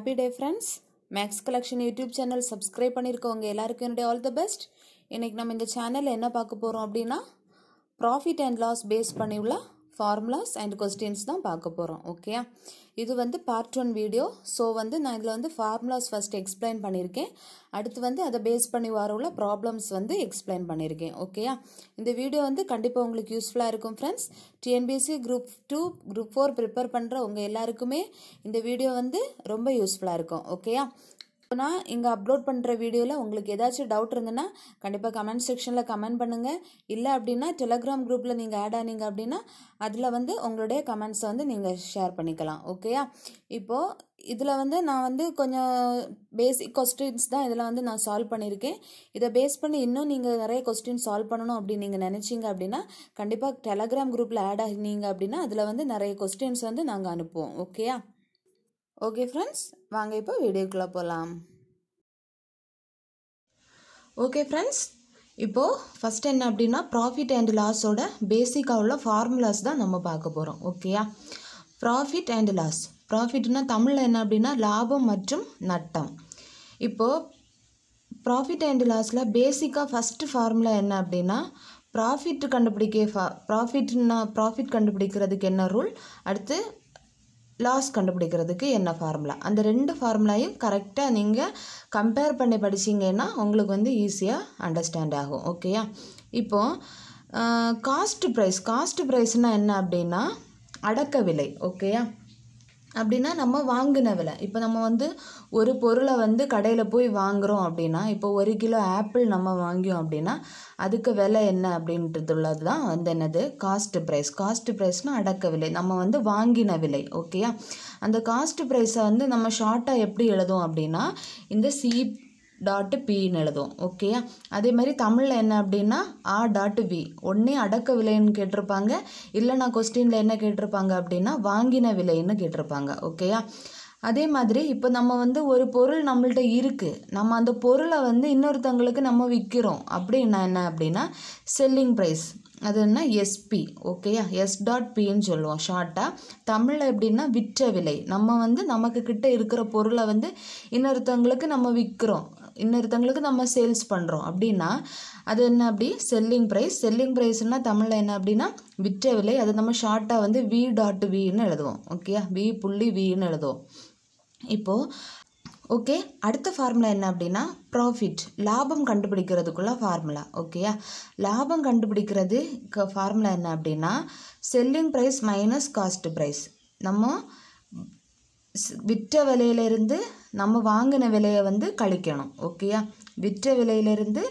happy day friends Max collection YouTube channel subscribe பண்ணியிருக்கவங்க எல்லாருக்கும் என்னுடைய ஆல் த பெஸ்ட் இன்றைக்கி நம்ம இந்த சேனலில் என்ன பார்க்க போகிறோம் அப்படின்னா ப்ராஃபிட் அண்ட் லாஸ் பேஸ் பண்ணி உள்ள ஃபார்முலாஸ் அண்ட் கொஸ்டின்ஸ் தான் பார்க்க போகிறோம் ஓகேயா இது வந்து பார்ட் ஒன் வீடியோ ஸோ வந்து நான் இதில் வந்து ஃபார்முலாஸ் ஃபஸ்ட் எக்ஸ்பிளைன் பண்ணியிருக்கேன் அடுத்து வந்து அதை பேஸ் பண்ணி வர உள்ள ப்ராப்ளம்ஸ் வந்து எக்ஸ்பிளைன் பண்ணியிருக்கேன் ஓகேயா இந்த வீடியோ வந்து கண்டிப்பாக உங்களுக்கு யூஸ்ஃபுல்லாக இருக்கும் friends TNPSC group two group four prepare பண்ணுற உங்கள் எல்லாருக்குமே இந்த வீடியோ வந்து ரொம்ப யூஸ்ஃபுல்லாக இருக்கும் ஓகேயா நான் இங்கே அப்லோட் பண்ணுற வீடியோவில் உங்களுக்கு ஏதாச்சும் டவுட் இருந்ததுன்னா கண்டிப்பாக கமெண்ட் செக்ஷனில் கமெண்ட் பண்ணுங்கள் இல்லை அப்படின்னா டெலகிராம் குரூப்பில் நீங்கள் ஆட் ஆனீங்க அப்படின்னா அதில் வந்து உங்களுடைய கமெண்ட்ஸை வந்து நீங்கள் ஷேர் பண்ணிக்கலாம் ஓகேயா இப்போது இதில் வந்து நான் வந்து கொஞ்சம் பேசிக் கொஸ்டின்ஸ் தான் இதில் வந்து நான் சால்வ் பண்ணியிருக்கேன் இதை பேஸ் பண்ணி இன்னும் நீங்கள் நிறைய கொஸ்டின் சால்வ் பண்ணணும் அப்படின்னு நீங்கள் நினச்சிங்க அப்படின்னா கண்டிப்பாக டெலகிராம் குரூப்பில் ஆட் ஆகினீங்க அப்படின்னா அதில் வந்து நிறைய கொஸ்டின்ஸ் வந்து நாங்கள் அனுப்புவோம் ஓகேயா ஓகே ஃப்ரெண்ட்ஸ் வாங்க இப்போ வீடியோக்குள்ளே போகலாம் ஓகே ஃப்ரெண்ட்ஸ் இப்போது ஃபஸ்ட் என்ன அப்படின்னா ப்ராஃபிட் அண்ட் லாஸோட பேசிக்காக உள்ள ஃபார்முலாஸ் தான் நம்ம பார்க்க போகிறோம் ஓகேயா ப்ராஃபிட் அண்ட் லாஸ் ப்ராஃபிட்னா தமிழில் என்ன அப்படின்னா லாபம் மற்றும் நட்டம் இப்போது ப்ராஃபிட் அண்ட் லாஸில் பேசிக்காக ஃபஸ்ட்டு ஃபார்முலா என்ன அப்படின்னா ப்ராஃபிட் கண்டுபிடிக்க ஃபா ப்ராஃபிட்னா ப்ராஃபிட் கண்டுபிடிக்கிறதுக்கு என்ன ரூல் அடுத்து லாஸ் கண்டுபிடிக்கிறதுக்கு என்ன ஃபார்முலா அந்த ரெண்டு ஃபார்முலாயும் கரெக்டாக நீங்கள் கம்பேர் பண்ணி படிச்சிங்கன்னா உங்களுக்கு வந்து ஈஸியாக அண்டர்ஸ்டாண்ட் ஆகும் ஓகேயா இப்போது காஸ்ட் ப்ரைஸ் காஸ்ட் ப்ரைஸ்னால் என்ன அப்படின்னா அடக்க விலை ஓகேயா அப்படின்னா நம்ம வாங்கின விலை இப்போ நம்ம வந்து ஒரு பொருளை வந்து கடையில் போய் வாங்குகிறோம் அப்படின்னா இப்போ ஒரு கிலோ ஆப்பிள் நம்ம வாங்கியோம் அப்படின்னா அதுக்கு விலை என்ன அப்படின்றதுள்ளது தான் வந்து என்னது காஸ்ட் ப்ரைஸ் காஸ்ட் ப்ரைஸ்னால் அடக்க விலை நம்ம வந்து வாங்கின விலை ஓகேயா அந்த காஸ்ட் ப்ரைஸை வந்து நம்ம ஷார்ட்டாக எப்படி எழுதும் அப்படின்னா இந்த சி டாட்டு பின்னு எழுதும் ஓகேயா அதே மாதிரி தமிழில் என்ன அப்படின்னா ஆ டாட்டு வி ஒன்றே அடக்க விலைன்னு கேட்டிருப்பாங்க நான் கொஸ்டினில் என்ன கேட்டிருப்பாங்க அப்படின்னா வாங்கின விலைன்னு கேட்டிருப்பாங்க ஓகேயா அதே மாதிரி இப்போ நம்ம வந்து ஒரு பொருள் நம்மள்ட்ட இருக்குது நம்ம அந்த பொருளை வந்து இன்னொருத்தவங்களுக்கு நம்ம விற்கிறோம் அப்படின்னா என்ன அப்படின்னா செல்லிங் ப்ரைஸ் அது என்ன எஸ்பி ஓகேயா எஸ் டாட் பின்னு சொல்லுவோம் ஷார்ட்டாக தமிழில் எப்படின்னா விற்ற விலை நம்ம வந்து நமக்கு கிட்ட இருக்கிற பொருளை வந்து இன்னொருத்தவங்களுக்கு நம்ம விற்கிறோம் இன்னொருத்தவங்களுக்கு நம்ம சேல்ஸ் பண்ணுறோம் அப்படின்னா அது என்ன அப்படி செல்லிங் ப்ரைஸ் செல்லிங் ப்ரைஸ்னால் தமிழில் என்ன அப்படின்னா விற்ற விலை அது நம்ம ஷார்ட்டாக வந்து வி டாட் வின்னு எழுதுவோம் ஓகேயா வி புள்ளி வின்னு எழுதுவோம் இப்போது ஓகே அடுத்த ஃபார்முலா என்ன அப்படின்னா ப்ராஃபிட் லாபம் கண்டுபிடிக்கிறதுக்குள்ள ஃபார்முலா ஓகேயா லாபம் கண்டுபிடிக்கிறது ஃபார்முலா என்ன அப்படின்னா selling price minus cost price நம்ம விற்ற விலையிலேருந்து நம்ம வாங்கின விலையை வந்து கழிக்கணும் ஓகேயா விற்ற விலையிலேருந்து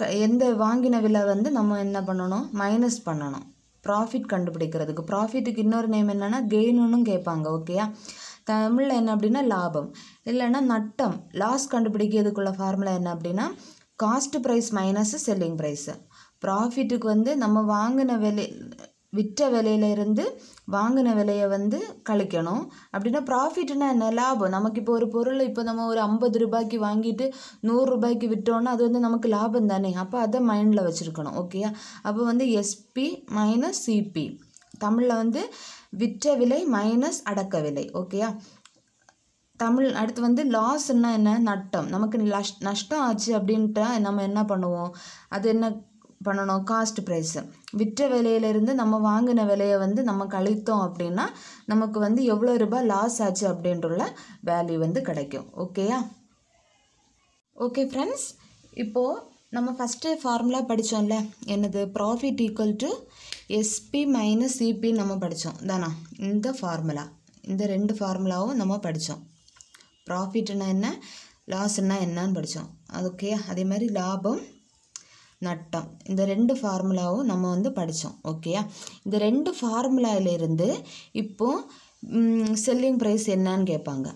க எந்த வாங்கின விலை வந்து நம்ம என்ன பண்ணணும் மைனஸ் பண்ணணும் ப்ராஃபிட் கண்டுபிடிக்கிறதுக்கு ப்ராஃபிட்டுக்கு இன்னொரு நேம் என்னென்னா கெயினுன்னு கேட்பாங்க ஓகேயா தமிழில் என்ன அப்படின்னா லாபம் இல்லைன்னா நட்டம் லாஸ் கண்டுபிடிக்கிறதுக்குள்ள ஃபார்முலா என்ன அப்படின்னா cost price minus selling price ப்ராஃபிட்டுக்கு வந்து நம்ம வாங்கின விலை விற்ற விலையிலேருந்து வாங்கின விலையை வந்து கழிக்கணும் அப்படின்னா ப்ராஃபிட்னா என்ன லாபம் நமக்கு இப்போ ஒரு பொருள் இப்போ நம்ம ஒரு ஐம்பது ரூபாய்க்கு வாங்கிட்டு நூறுரூபாய்க்கு விட்டோன்னா அது வந்து நமக்கு லாபம் தானே அப்போ அதை மைண்டில் வச்சுருக்கணும் ஓகேயா அப்போ வந்து எஸ்பி மைனஸ் சிபி தமிழில் வந்து விற்ற விலை மைனஸ் அடக்க விலை ஓகேயா தமிழ் அடுத்து வந்து லாஸ்னால் என்ன நட்டம் நமக்கு நஷ் நஷ்டம் ஆச்சு அப்படின்ட்டு நம்ம என்ன பண்ணுவோம் அது என்ன பண்ணணும் காஸ்ட் ப்ரைஸு விற்ற விலையிலேருந்து நம்ம வாங்கின விலையை வந்து நம்ம கழித்தோம் அப்படின்னா நமக்கு வந்து எவ்வளோ ரூபாய் லாஸ் ஆச்சு அப்படின்றுள்ள வேல்யூ வந்து கிடைக்கும் ஓகேயா ஓகே ஃப்ரெண்ட்ஸ் இப்போது நம்ம ஃபஸ்ட்டு ஃபார்முலா படித்தோம்ல என்னது profit equal to SP minus CP நம்ம படித்தோம் தானா இந்த ஃபார்முலா இந்த ரெண்டு ஃபார்முலாவும் நம்ம படித்தோம் ப்ராஃபிட்னா என்ன லாஸ்னால் என்னன்னு படித்தோம் அது ஓகே அதே மாதிரி லாபம் நட்டம் இந்த ரெண்டு ஃபார்முலாவும் நம்ம வந்து படித்தோம் ஓகேயா இந்த ரெண்டு ஃபார்முலாவிலிருந்து இப்போது செல்லிங் ப்ரைஸ் என்னான்னு கேட்பாங்க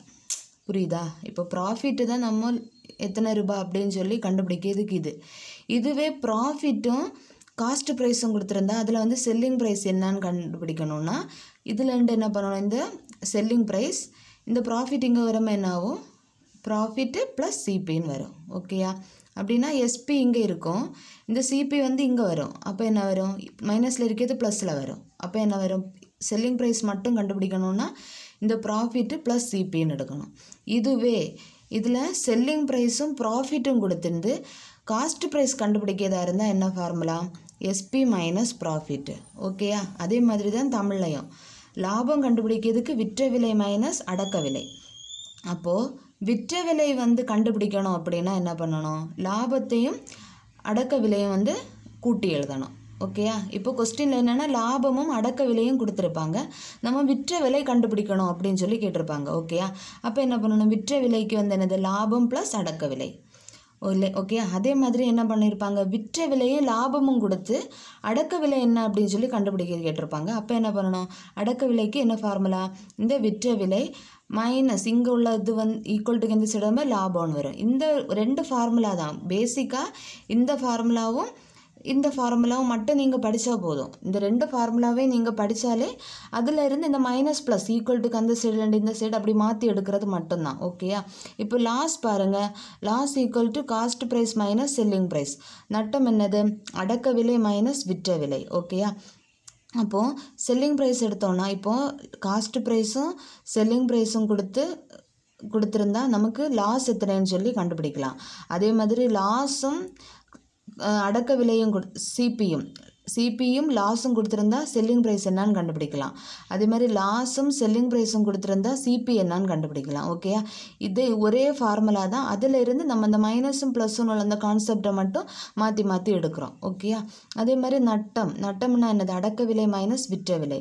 புரியுதா இப்போ ப்ராஃபிட்டு தான் நம்ம எத்தனை ரூபாய் அப்படின்னு சொல்லி கண்டுபிடிக்கிறதுக்கு இது இதுவே ப்ராஃபிட்டும் காஸ்ட் ப்ரைஸும் கொடுத்துருந்தா அதில் வந்து செல்லிங் ப்ரைஸ் என்னான்னு கண்டுபிடிக்கணும்னா இதில் ரெண்டு என்ன பண்ணணும் இந்த செல்லிங் ப்ரைஸ் இந்த ப்ராஃபிட் இங்கே வரமா என்ன ஆகும் ப்ராஃபிட்டு ப்ளஸ் சிபின்னு வரும் ஓகேயா அப்படின்னா எஸ்பி இங்கே இருக்கும் இந்த சிபி வந்து இங்கே வரும் அப்போ என்ன வரும் மைனஸில் இருக்கிறது ப்ளஸில் வரும் அப்போ என்ன வரும் செல்லிங் ப்ரைஸ் மட்டும் கண்டுபிடிக்கணும்னா இந்த ப்ராஃபிட்டு ப்ளஸ் சிபின்னு எடுக்கணும் இதுவே இதில் செல்லிங் ப்ரைஸும் ப்ராஃபிட்டும் கொடுத்துருந்து காஸ்ட் ப்ரைஸ் கண்டுபிடிக்கிறதா இருந்தால் என்ன ஃபார்முலா எஸ்பி மைனஸ் ப்ராஃபிட்டு ஓகேயா அதே மாதிரி தான் தமிழ்லையும் லாபம் கண்டுபிடிக்கிறதுக்கு விற்ற விலை மைனஸ் அடக்க விலை அப்போது விற்ற விலை வந்து கண்டுபிடிக்கணும் அப்படின்னா என்ன பண்ணணும் லாபத்தையும் அடக்க விலையும் வந்து கூட்டி எழுதணும் ஓகேயா இப்போ கொஸ்டின் என்னென்னா லாபமும் அடக்க விலையும் கொடுத்துருப்பாங்க நம்ம விற்ற விலை கண்டுபிடிக்கணும் அப்படின்னு சொல்லி கேட்டிருப்பாங்க ஓகேயா அப்போ என்ன பண்ணணும் விற்ற விலைக்கு வந்து என்னது லாபம் ப்ளஸ் அடக்க விலை இல்லை ஓகே அதே மாதிரி என்ன பண்ணியிருப்பாங்க விற்ற விலையும் லாபமும் கொடுத்து அடக்க விலை என்ன அப்படின்னு சொல்லி கண்டுபிடிக்க கேட்டிருப்பாங்க அப்போ என்ன பண்ணணும் அடக்க விலைக்கு என்ன ஃபார்முலா இந்த விற்ற விலை மைனஸ் இங்கே உள்ளது வந்து ஈக்குவல் டு இந்த சைடு லாபம்னு வரும் இந்த ரெண்டு ஃபார்முலா தான் பேசிக்காக இந்த ஃபார்முலாவும் இந்த ஃபார்முலாவும் மட்டும் நீங்கள் படித்தா போதும் இந்த ரெண்டு ஃபார்முலாவே நீங்கள் படித்தாலே இருந்து இந்த மைனஸ் ப்ளஸ் ஈக்குவல் டுக்கு அந்த சைடு ரெண்டு இந்த சைடு அப்படி மாற்றி எடுக்கிறது மட்டும்தான் ஓகேயா இப்போ லாஸ் பாருங்கள் loss equal to cost price minus selling price நட்டம் என்னது அடக்க விலை மைனஸ் விற்ற விலை ஓகேயா அப்போது செல்லிங் ப்ரைஸ் எடுத்தோன்னா இப்போது காஸ்ட்டு ப்ரைஸும் செல்லிங் ப்ரைஸும் கொடுத்து கொடுத்துருந்தா நமக்கு லாஸ் எத்தனைன்னு சொல்லி கண்டுபிடிக்கலாம் அதே மாதிரி லாஸும் அடக்க விலையும் கொடு சிபியும் சிபியும் லாஸும் கொடுத்துருந்தா செல்லிங் ப்ரைஸ் என்னான்னு கண்டுபிடிக்கலாம் அதே மாதிரி லாஸும் செல்லிங் ப்ரைஸும் கொடுத்துருந்தா சிபி என்னான்னு கண்டுபிடிக்கலாம் ஓகேயா இது ஒரே ஃபார்முலா தான் இருந்து நம்ம அந்த மைனஸும் ப்ளஸும் அந்த கான்செப்டை மட்டும் மாற்றி மாற்றி எடுக்கிறோம் ஓகேயா அதே மாதிரி நட்டம் நட்டம்னா என்னது அடக்க விலை மைனஸ் விற்ற விலை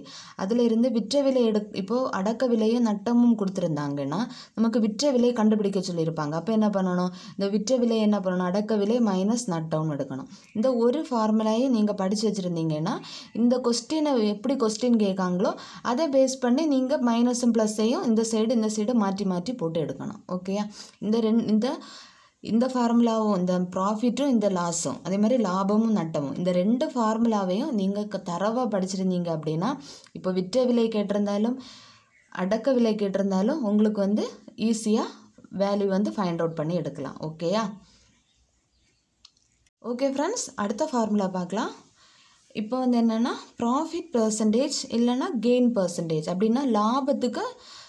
இருந்து விற்ற விலை எடு இப்போது அடக்க விலையும் நட்டமும் கொடுத்துருந்தாங்கன்னா நமக்கு விற்ற விலை கண்டுபிடிக்க சொல்லியிருப்பாங்க அப்போ என்ன பண்ணணும் இந்த விற்ற விலை என்ன பண்ணணும் அடக்க விலை மைனஸ் நட்டம்னு எடுக்கணும் இந்த ஒரு ஃபார்முலாயை நீங்கள் படித்து வச்சுருந்தீங்கன்னா இந்த கொஸ்டினை எப்படி கொஸ்டின் கேட்காங்களோ அதை பேஸ் பண்ணி நீங்கள் மைனஸும் ப்ளஸ்ஸையும் இந்த சைடு இந்த சைடு மாற்றி மாற்றி போட்டு எடுக்கணும் ஓகேயா இந்த ரெண்டு இந்த இந்த ஃபார்முலாவும் இந்த ப்ராஃபிட்டும் இந்த லாஸும் அதே மாதிரி லாபமும் நட்டமும் இந்த ரெண்டு ஃபார்முலாவையும் நீங்கள் தரவாக படிச்சிருந்தீங்க அப்படின்னா இப்போ விற்ற விலை கேட்டிருந்தாலும் அடக்க விலை கேட்டிருந்தாலும் உங்களுக்கு வந்து ஈஸியாக வேல்யூ வந்து ஃபைண்ட் அவுட் பண்ணி எடுக்கலாம் ஓகேயா ஓகே ஃப்ரெண்ட்ஸ் அடுத்த ஃபார்முலா பார்க்கலாம் இப்போ வந்து என்னென்னா ப்ராஃபிட் பர்சன்டேஜ் இல்லைன்னா கெயின் பர்சன்டேஜ் அப்படின்னா லாபத்துக்கு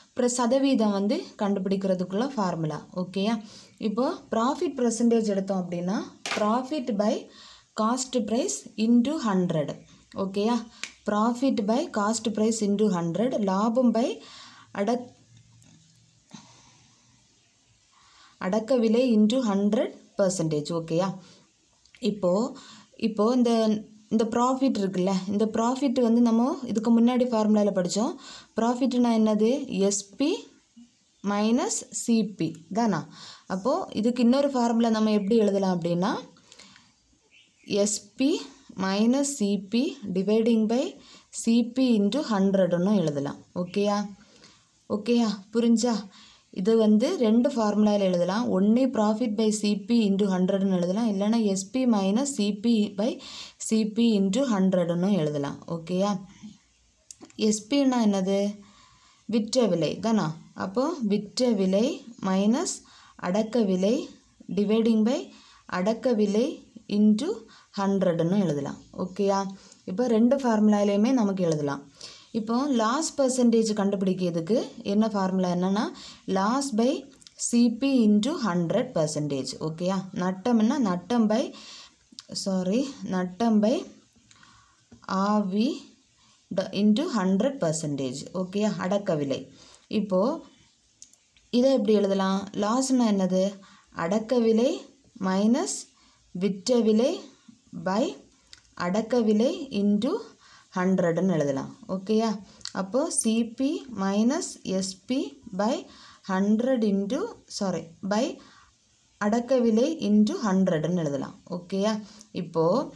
அப்புறம் சதவீதம் வந்து கண்டுபிடிக்கிறதுக்குள்ள ஃபார்முலா ஓகேயா இப்போது ப்ராஃபிட் பர்சன்டேஜ் எடுத்தோம் அப்படின்னா profit by cost price into hundred ஓகேயா profit by cost price into hundred லாபம் பை அட அடக்க விலை இன்டு ஹண்ட்ரட் பர்சன்டேஜ் ஓகேயா இப்போது இப்போது இந்த இந்த ப்ராஃபிட் இருக்குல்ல இந்த ப்ராஃபிட் வந்து நம்ம இதுக்கு முன்னாடி ஃபார்முலாவில் படித்தோம் ப்ராஃபிட்னா என்னது எஸ்பி மைனஸ் சிபி தானா அப்போது இதுக்கு இன்னொரு ஃபார்முலா நம்ம எப்படி எழுதலாம் அப்படின்னா SP minus CP dividing by CP into ஹண்ட்ரடுன்னு எழுதலாம் ஓகேயா ஓகேயா புரிஞ்சா இது வந்து ரெண்டு ஃபார்முலாவில் எழுதலாம் ஒன்று ப்ராஃபிட் பை சிபி இன்ட்டு ஹண்ட்ரட்னு எழுதலாம் இல்லைனா SP minus CP by CP into ஹண்ட்ரடுன்னு எழுதலாம் ஓகேயா எஸ்பின்னா என்னது விற்ற விலை தானா அப்போது விற்ற விலை மைனஸ் அடக்க விலை டிவைடிங் பை அடக்க விலை இன்ட்டு ஹண்ட்ரடுன்னு எழுதலாம் ஓகேயா இப்போ ரெண்டு ஃபார்முலாலையுமே நமக்கு எழுதலாம் இப்போ லாஸ் பர்சன்டேஜ் கண்டுபிடிக்கிறதுக்கு என்ன ஃபார்முலா என்னென்னா loss by CP into hundred percentage ஓகேயா நட்டம்னா நட்டம் பை சாரி நட்டம் பை ஆவி இன்ட்டு ஹண்ட்ரட் பர்சன்டேஜ் ஓகேயா அடக்க விலை இப்போது இதை எப்படி எழுதலாம் லாஸ்னால் என்னது அடக்க விலை மைனஸ் விற்ற விலை பை அடக்க விலை இன்ட்டு ஹண்ட்ரடுன்னு எழுதலாம் ஓகேயா அப்போது CP minus SP by hundred into sorry by அடக்க விலை இன்ட்டு ஹண்ட்ரடுன்னு எழுதலாம் ஓகேயா இப்போது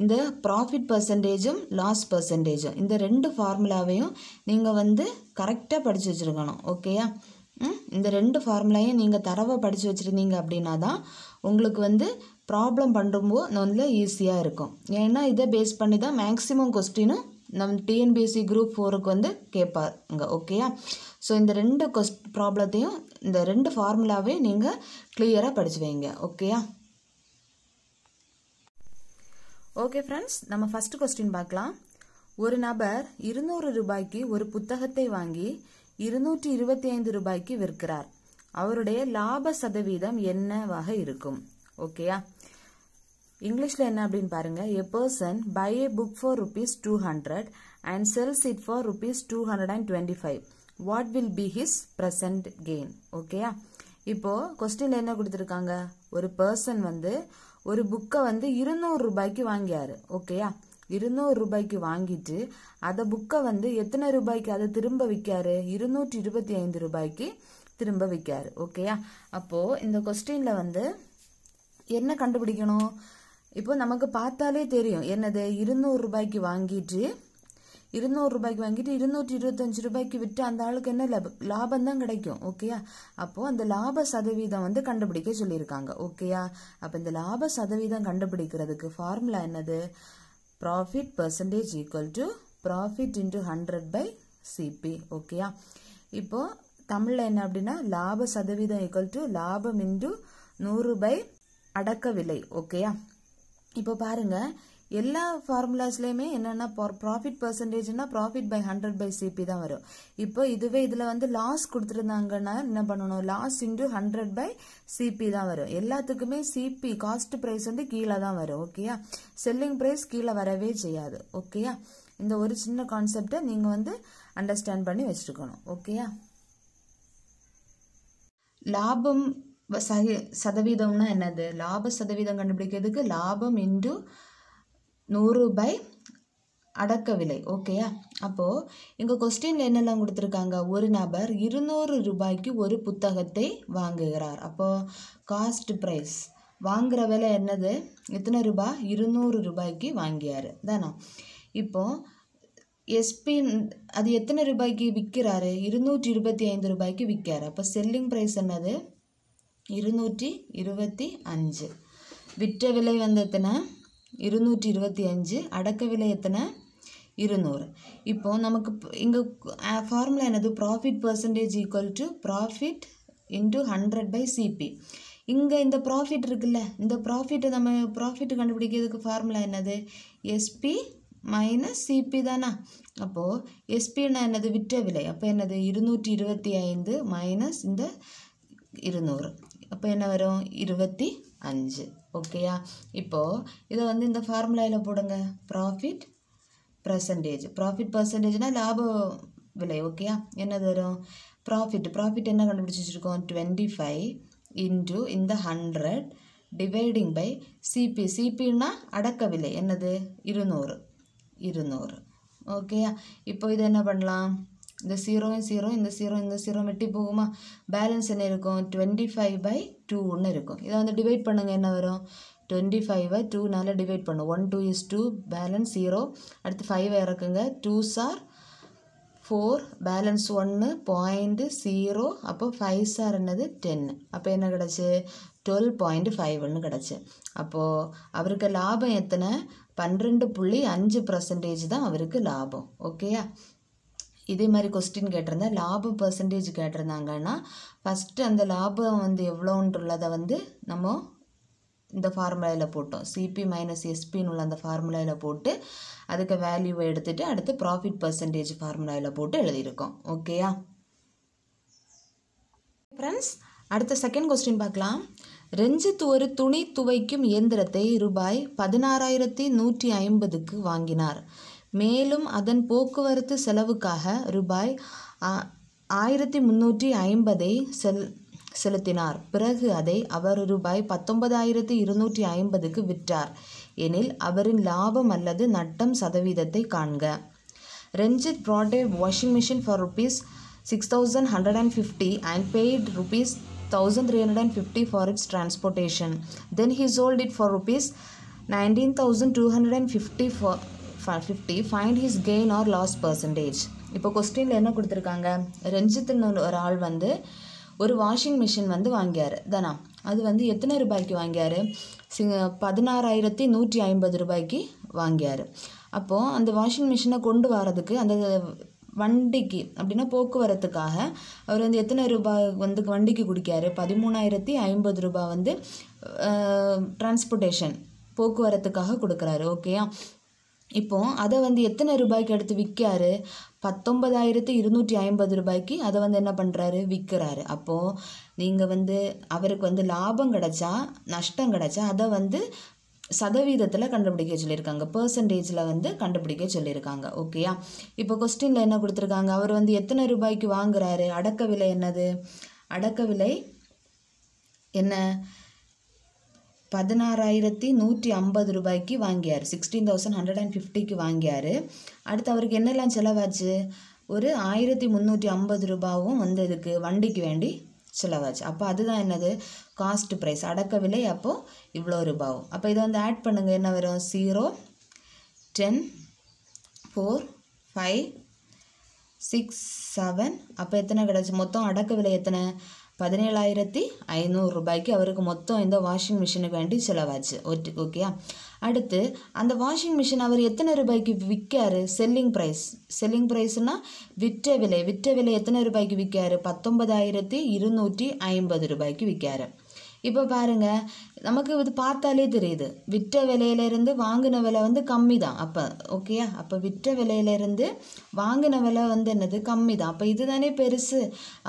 இந்த ப்ராஃபிட் பர்சன்டேஜும் லாஸ் பர்சன்டேஜும் இந்த ரெண்டு ஃபார்முலாவையும் நீங்கள் வந்து கரெக்டாக படித்து வச்சுருக்கணும் ஓகேயா இந்த ரெண்டு ஃபார்முலாயும் நீங்கள் தரவை படித்து வச்சுருந்தீங்க அப்படின்னா தான் உங்களுக்கு வந்து ப்ராப்ளம் பண்ணும்போது நல்லா ஈஸியாக இருக்கும் ஏன்னா இதை பேஸ் பண்ணி தான் மேக்ஸிமம் கொஸ்டினும் நம் டிஎன்பிஎஸ்சி குரூப் ஃபோருக்கு வந்து கேட்பாங்க ஓகேயா ஸோ இந்த ரெண்டு கொஸ்ட் ப்ராப்ளத்தையும் இந்த ரெண்டு ஃபார்முலாவே நீங்கள் கிளியராக படிச்சு வைங்க ஓகேயா ஓகே ஃப்ரெண்ட்ஸ் நம்ம ஃபஸ்ட் கொஸ்டின் பார்க்கலாம் ஒரு நபர் இருநூறு ரூபாய்க்கு ஒரு புத்தகத்தை வாங்கி இருநூற்றி இருபத்தி ஐந்து ரூபாய்க்கு விற்கிறார் அவருடைய லாப சதவீதம் என்னவாக இருக்கும் ஓகேயா இங்கிலீஷில் என்ன அப்படின்னு பாருங்கள் a person buy a book for rupees two hundred and sells it for rupees two hundred and twenty five what will be his percent gain ஓகேயா இப்போது கொஸ்டினில் என்ன கொடுத்துருக்காங்க ஒரு பர்சன் வந்து ஒரு புக்கை வந்து இருநூறு ரூபாய்க்கு வாங்கியாரு ஓகேயா இருநூறு ரூபாய்க்கு வாங்கிட்டு அதை புக்கை வந்து எத்தனை ரூபாய்க்கு அதை திரும்ப விற்காரு இருநூற்றி இருபத்தி ஐந்து ரூபாய்க்கு திரும்ப விற்காரு ஓகேயா அப்போது இந்த கொஸ்டினில் வந்து என்ன கண்டுபிடிக்கணும் இப்போ நமக்கு பார்த்தாலே தெரியும் என்னது இருநூறு ரூபாய்க்கு வாங்கிட்டு இருநூறு ரூபாய்க்கு வாங்கிட்டு இருநூற்றி இருபத்தஞ்சு ரூபாய்க்கு விட்டு அந்த ஆளுக்கு என்ன லாபம் லாபம் தான் கிடைக்கும் ஓகேயா அப்போது அந்த லாப சதவீதம் வந்து கண்டுபிடிக்க சொல்லியிருக்காங்க ஓகேயா அப்போ இந்த லாப சதவீதம் கண்டுபிடிக்கிறதுக்கு ஃபார்முலா என்னது profit percentage equal to profit into hundred by CP ஓகேயா இப்போது தமிழில் என்ன அப்படின்னா லாப சதவீதம் ஈக்குவல் டு லாபம் இன்டூ நூறு பை அடக்க விலை ஓகேயா இப்போ பாருங்கள் எல்லா ஃபார்முலாஸ்லேயுமே என்னென்னா ப்ராஃபிட் பர்சன்டேஜ்னா profit by hundred by CP தான் வரும் இப்போ இதுவே இதில் வந்து லாஸ் கொடுத்துருந்தாங்கன்னா என்ன பண்ணணும் loss into hundred by CP தான் வரும் எல்லாத்துக்குமே சிபி காஸ்ட் ப்ரைஸ் வந்து கீழே தான் வரும் ஓகேயா செல்லிங் ப்ரைஸ் கீழே வரவே செய்யாது ஓகேயா இந்த ஒரு சின்ன கான்செப்டை நீங்கள் வந்து அண்டர்ஸ்டாண்ட் பண்ணி வச்சுருக்கணும் ஓகேயா லாபம் சகி சதவீதம்னா என்னது லாப சதவீதம் கண்டுபிடிக்கிறதுக்கு லாபம் இன்டு நூறு பை அடக்க விலை ஓகேயா அப்போது எங்கள் கொஸ்டினில் என்னெல்லாம் கொடுத்துருக்காங்க ஒரு நபர் இருநூறு ரூபாய்க்கு ஒரு புத்தகத்தை வாங்குகிறார் அப்போது காஸ்ட் ப்ரைஸ் வாங்குகிற விலை என்னது எத்தனை ரூபாய் இருநூறு ரூபாய்க்கு வாங்கியார் தானா இப்போது எஸ்பி அது எத்தனை ரூபாய்க்கு விற்கிறாரு இருநூற்றி இருபத்தி ஐந்து ரூபாய்க்கு விற்கிறார் அப்போ செல்லிங் ப்ரைஸ் என்னது இருநூற்றி இருபத்தி அஞ்சு விற்ற விலை வந்து எத்தனை இருநூற்றி இருபத்தி அஞ்சு அடக்க விலை எத்தனை இருநூறு இப்போது நமக்கு இங்கே ஃபார்முலா என்னது profit percentage equal to profit into hundred by CP இங்கே இந்த ப்ராஃபிட் இருக்குல்ல இந்த ப்ராஃபிட்டை நம்ம ப்ராஃபிட் கண்டுபிடிக்கிறதுக்கு ஃபார்முலா என்னது எஸ்பி மைனஸ் சிபி தானா அப்போது எஸ்பின்னா என்னது விற்ற விலை அப்போ என்னது இருநூற்றி இருபத்தி ஐந்து மைனஸ் இந்த இருநூறு அப்போ என்ன வரும் இருபத்தி அஞ்சு ஓகேயா இப்போது இதை வந்து இந்த ஃபார்முலாவில் போடுங்க ப்ராஃபிட் பர்சன்டேஜ் ப்ராஃபிட் பர்சன்டேஜ்னால் லாப விலை ஓகேயா என்னது வரும் ப்ராஃபிட் ப்ராஃபிட் என்ன கண்டுபிடிச்சி வச்சுருக்கோம் டுவெண்ட்டி ஃபைவ் இன்டு இந்த ஹண்ட்ரட் டிவைடிங் பை சிபி சிபின்னா அடக்க விலை என்னது இருநூறு இருநூறு ஓகேயா இப்போ இது என்ன பண்ணலாம் இந்த ஜீரோவும் ஜீரோ இந்த ஜீரோ இந்த ஜீரோ வெட்டி போகுமா பேலன்ஸ் என்ன இருக்கும் டுவெண்ட்டி ஃபைவ் பை டூ ஒன்று இருக்கும் இதை வந்து டிவைட் பண்ணுங்கள் என்ன வரும் டுவெண்ட்டி ஃபைவை டூனால் டிவைட் பண்ணும் one two is two balance zero அடுத்து ஃபைவ் இறக்குங்க டூ சார் ஃபோர் பேலன்ஸ் ஒன்று பாயிண்ட்டு ஜீரோ அப்போ ஃபைவ் சார் என்னது டென்னு அப்போ என்ன கிடச்சி டுவெல் பாயிண்ட் ஒன்று கிடச்சி அப்போது அவருக்கு லாபம் எத்தனை பன்னிரெண்டு புள்ளி அஞ்சு பர்சன்டேஜ் தான் அவருக்கு லாபம் ஓகேயா இதே மாதிரி கொஸ்டின் கேட்டிருந்தேன் லாபம் பர்சன்டேஜ் கேட்டிருந்தாங்கன்னா ஃபஸ்ட்டு அந்த லாபம் வந்து எவ்வளோன்றதை வந்து நம்ம இந்த ஃபார்முலாவில் போட்டோம் சிபி மைனஸ் எஸ்பின்னு உள்ள அந்த ஃபார்முலாவில் போட்டு அதுக்கு வேல்யூவை எடுத்துகிட்டு அடுத்து ப்ராஃபிட் பர்சன்டேஜ் ஃபார்முலாவில் போட்டு எழுதியிருக்கோம் ஓகேயா ஃப்ரெண்ட்ஸ் அடுத்த செகண்ட் கொஸ்டின் பார்க்கலாம் ரெஞ்சத்து ஒரு துணி துவைக்கும் இயந்திரத்தை ரூபாய் பதினாறாயிரத்தி நூற்றி ஐம்பதுக்கு வாங்கினார் மேலும் அதன் போக்குவரத்து செலவுக்காக ரூபாய் ஆயிரத்தி முந்நூற்றி ஐம்பதை செல் செலுத்தினார் பிறகு அதை அவர் ரூபாய் பத்தொன்பதாயிரத்தி இருநூற்றி ஐம்பதுக்கு விற்றார் எனில் அவரின் லாபம் அல்லது நட்டம் சதவீதத்தை காண்க Ranjit brought a washing machine for rupees six thousand hundred and fifty and paid rupees thousand three hundred and fifty for its transportation then he sold it for rupees nineteen thousand two hundred and fifty for fifty find his gain or loss percentage இப்போ கொஸ்டினில் என்ன கொடுத்துருக்காங்க ரஞ்சித்னு ஒரு ஆள் வந்து ஒரு washing machine வந்து வாங்கியார் தானா அது வந்து எத்தனை ரூபாய்க்கு வாங்கியார் சிங்க பதினாறாயிரத்தி நூற்றி ஐம்பது ரூபாய்க்கு வாங்கியார் அப்போது அந்த வாஷிங் மிஷினை கொண்டு வரதுக்கு அந்த வண்டிக்கு அப்படின்னா போக்குவரத்துக்காக அவர் வந்து எத்தனை ரூபாய் வந்து வண்டிக்கு குடிக்காரு பதிமூணாயிரத்தி ஐம்பது ரூபாய் வந்து டிரான்ஸ்போர்ட்டேஷன் போக்குவரத்துக்காக கொடுக்குறாரு ஓகேயா இப்போது அதை வந்து எத்தனை ரூபாய்க்கு எடுத்து விற்காரு பத்தொன்பதாயிரத்தி இருநூற்றி ஐம்பது ரூபாய்க்கு அதை வந்து என்ன பண்ணுறாரு விற்கிறாரு அப்போது நீங்கள் வந்து அவருக்கு வந்து லாபம் கிடச்சா நஷ்டம் கிடச்சா அதை வந்து சதவீதத்தில் கண்டுபிடிக்க சொல்லியிருக்காங்க பர்சன்டேஜில் வந்து கண்டுபிடிக்க சொல்லியிருக்காங்க ஓகேயா இப்போ கொஸ்டினில் என்ன கொடுத்துருக்காங்க அவர் வந்து எத்தனை ரூபாய்க்கு வாங்குறாரு அடக்க விலை என்னது அடக்க விலை என்ன பதினாறாயிரத்தி நூற்றி ஐம்பது ரூபாய்க்கு வாங்கியார் சிக்ஸ்டீன் தௌசண்ட் ஹண்ட்ரட் அண்ட் ஃபிஃப்டிக்கு வாங்கியார் அடுத்து அவருக்கு என்னெல்லாம் செலவாச்சு ஒரு ஆயிரத்தி முந்நூற்றி ஐம்பது ரூபாவும் வந்து இதுக்கு வண்டிக்கு வேண்டி செலவாச்சு அப்போ அதுதான் என்னது காஸ்ட் ப்ரைஸ் அடக்க விலை அப்போது இவ்வளோ ரூபாவும் அப்போ இதை வந்து ஆட் பண்ணுங்கள் என்ன வரும் zero ten four five six seven அப்போ எத்தனை கிடச்சி மொத்தம் அடக்க விலை எத்தனை பதினேழாயிரத்தி ஐநூறு ரூபாய்க்கு அவருக்கு மொத்தம் இந்த வாஷிங் மிஷினுக்கு வேண்டி செலவாச்சு ஓகே அடுத்து அந்த வாஷிங் மிஷின் அவர் எத்தனை ரூபாய்க்கு விற்காரு செல்லிங் ப்ரைஸ் செல்லிங் ப்ரைஸ்னால் விற்ற விலை விற்ற விலை எத்தனை ரூபாய்க்கு விற்காரு பத்தொன்பதாயிரத்தி இருநூற்றி ஐம்பது ரூபாய்க்கு விற்காரு இப்போ பாருங்க நமக்கு இது பார்த்தாலே தெரியுது விற்ற விலையிலேருந்து வாங்கின விலை வந்து கம்மி தான் அப்போ ஓகேயா அப்போ விற்ற விலையிலேருந்து வாங்கின விலை வந்து என்னது கம்மி தான் அப்போ இதுதானே பெருசு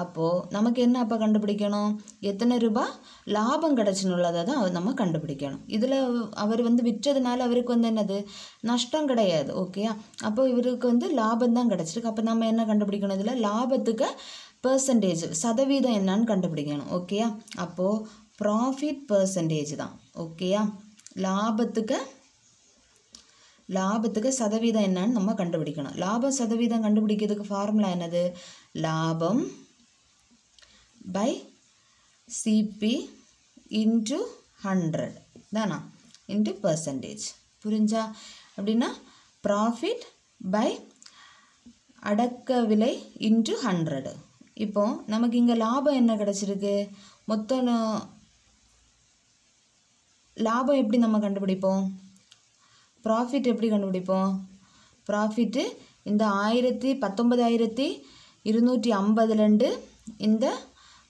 அப்போது நமக்கு என்ன அப்போ கண்டுபிடிக்கணும் எத்தனை ரூபாய் லாபம் கிடச்சினுள்ளதை தான் நம்ம கண்டுபிடிக்கணும் இதில் அவர் வந்து விற்றதுனால அவருக்கு வந்து என்னது நஷ்டம் கிடையாது ஓகேயா அப்போ இவருக்கு வந்து லாபம் தான் கிடச்சிருக்கு அப்போ நம்ம என்ன கண்டுபிடிக்கணும் இதில் லாபத்துக்கு பர்சன்டேஜ் சதவீதம் என்னன்னு கண்டுபிடிக்கணும் ஓகேயா அப்போது ப்ராஃபிட் percentage தான் ஓகேயா லாபத்துக்கு லாபத்துக்கு சதவீதம் என்னன்னு நம்ம கண்டுபிடிக்கணும் லாபம் சதவீதம் கண்டுபிடிக்கிறதுக்கு ஃபார்முலா என்னது லாபம் பை சிபி இன்ட்டு ஹண்ட்ரட் தானா இன்டு பர்சன்டேஜ் புரிஞ்சா அப்படின்னா ப்ராஃபிட் பை அடக்க விலை இன்ட்டு ஹண்ட்ரடு இப்போது நமக்கு இங்கே லாபம் என்ன கிடச்சிருக்கு மொத்தம் லாபம் எப்படி நம்ம கண்டுபிடிப்போம் ப்ராஃபிட் எப்படி கண்டுபிடிப்போம் ப்ராஃபிட்டு இந்த ஆயிரத்தி பத்தொம்பதாயிரத்தி இருநூற்றி ஐம்பதுலேருந்து இந்த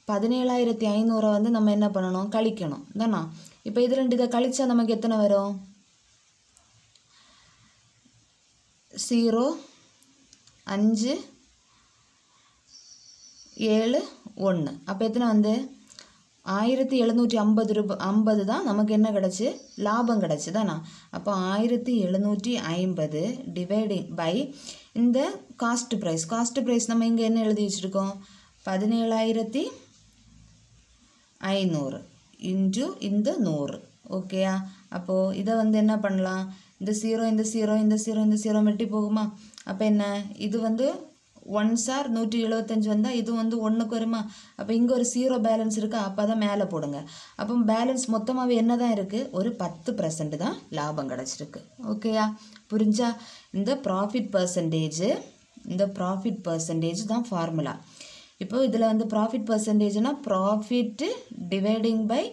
பதினேழாயிரத்தி ஐநூறை வந்து நம்ம என்ன பண்ணணும் கழிக்கணும் தானா இப்போ இது ரெண்டு இதை கழித்தா நமக்கு எத்தனை வரும் ஜீரோ அஞ்சு ஏழு ஒன்று அப்போ எத்தனை வந்து ஆயிரத்தி எழுநூற்றி ஐம்பது ரூபா ஐம்பது தான் நமக்கு என்ன கிடச்சி லாபம் கிடச்சி தானா அப்போ ஆயிரத்தி எழுநூற்றி ஐம்பது டிவைடிங் பை இந்த காஸ்ட் ப்ரைஸ் காஸ்ட் ப்ரைஸ் நம்ம இங்கே என்ன எழுதி வச்சுருக்கோம் பதினேழாயிரத்தி ஐநூறு இன்ட்டு இந்த நூறு ஓகேயா அப்போது இதை வந்து என்ன பண்ணலாம் இந்த சீரோ இந்த சீரோ இந்த சீரோ இந்த சீரோ வெட்டி போகுமா அப்போ என்ன இது வந்து ஒன் சார் நூற்றி எழுபத்தஞ்சு வந்தால் இது வந்து ஒன்றுக்கு வருமா அப்போ இங்கே ஒரு ஜீரோ பேலன்ஸ் இருக்குது அப்போ தான் மேலே போடுங்க அப்போ பேலன்ஸ் மொத்தமாகவே என்ன தான் இருக்குது ஒரு பத்து பர்சன்ட் தான் லாபம் கிடச்சிருக்கு ஓகேயா புரிஞ்சா இந்த ப்ராஃபிட் பர்சன்டேஜு இந்த ப்ராஃபிட் பர்சன்டேஜ் தான் ஃபார்முலா இப்போ இதில் வந்து ப்ராஃபிட் பர்சன்டேஜ்னால் profit dividing by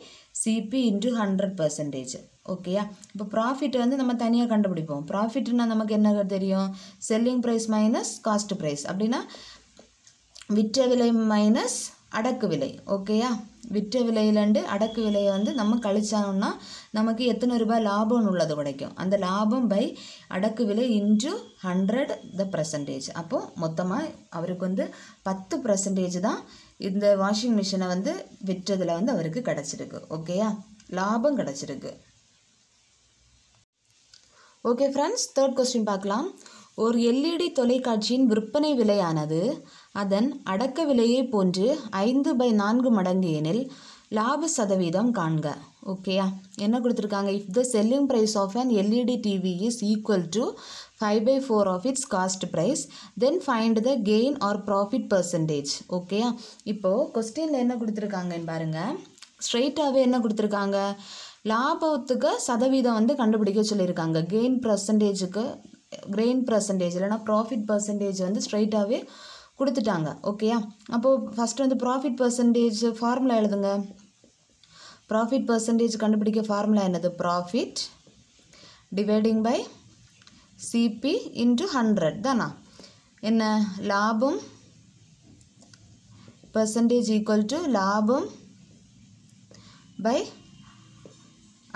CP into hundred percentage ஓகேயா இப்போ ப்ராஃபிட் வந்து நம்ம தனியாக கண்டுபிடிப்போம் ப்ராஃபிட்னா நமக்கு என்ன தெரியும் selling price minus cost price அப்படின்னா விற்ற விலை மைனஸ் அடக்கு விலை ஓகேயா விற்ற விலையிலேருந்து அடக்கு விலையை வந்து நம்ம கழிச்சோம்னா நமக்கு எத்தனை ரூபாய் லாபம்னு உள்ளது கிடைக்கும் அந்த லாபம் பை அடக்கு விலை இன்ட்டு ஹண்ட்ரட் த பர்சன்டேஜ் அப்போது மொத்தமாக அவருக்கு வந்து பத்து பர்சன்டேஜ் தான் இந்த வாஷிங் மிஷினை வந்து விற்றதில் வந்து அவருக்கு கிடச்சிருக்கு ஓகேயா லாபம் கிடச்சிருக்கு ஓகே ஃப்ரெண்ட்ஸ் தேர்ட் கொஸ்டின் பார்க்கலாம் ஒரு எல்இடி e தொலைக்காட்சியின் விற்பனை விலையானது அதன் அடக்க விலையை போன்று ஐந்து பை நான்கு மடங்கு எனில் லாப சதவீதம் காண்க ஓகேயா என்ன கொடுத்துருக்காங்க if the selling price of an LED TV is equal to five by four of its cost price then find the gain or profit percentage ஓகேயா இப்போது கொஸ்டினில் என்ன கொடுத்துருக்காங்கன்னு பாருங்கள் ஸ்ட்ரெயிட்டாகவே என்ன கொடுத்துருக்காங்க லாபத்துக்கு சதவீதம் வந்து கண்டுபிடிக்க சொல்லியிருக்காங்க கெயின் பர்சன்டேஜுக்கு கிரெயின் பர்சன்டேஜ் இல்லைனா ப்ராஃபிட் பர்சன்டேஜ் வந்து ஸ்ட்ரைட்டாகவே கொடுத்துட்டாங்க ஓகேயா அப்போது ஃபஸ்ட்டு வந்து ப்ராஃபிட் பர்சன்டேஜ் ஃபார்முலா எழுதுங்க ப்ராஃபிட் பர்சன்டேஜ் கண்டுபிடிக்க ஃபார்முலா என்னது profit dividing by CP into hundred தானா என்ன லாபம் பர்சன்டேஜ் ஈக்குவல் டு லாபம் பை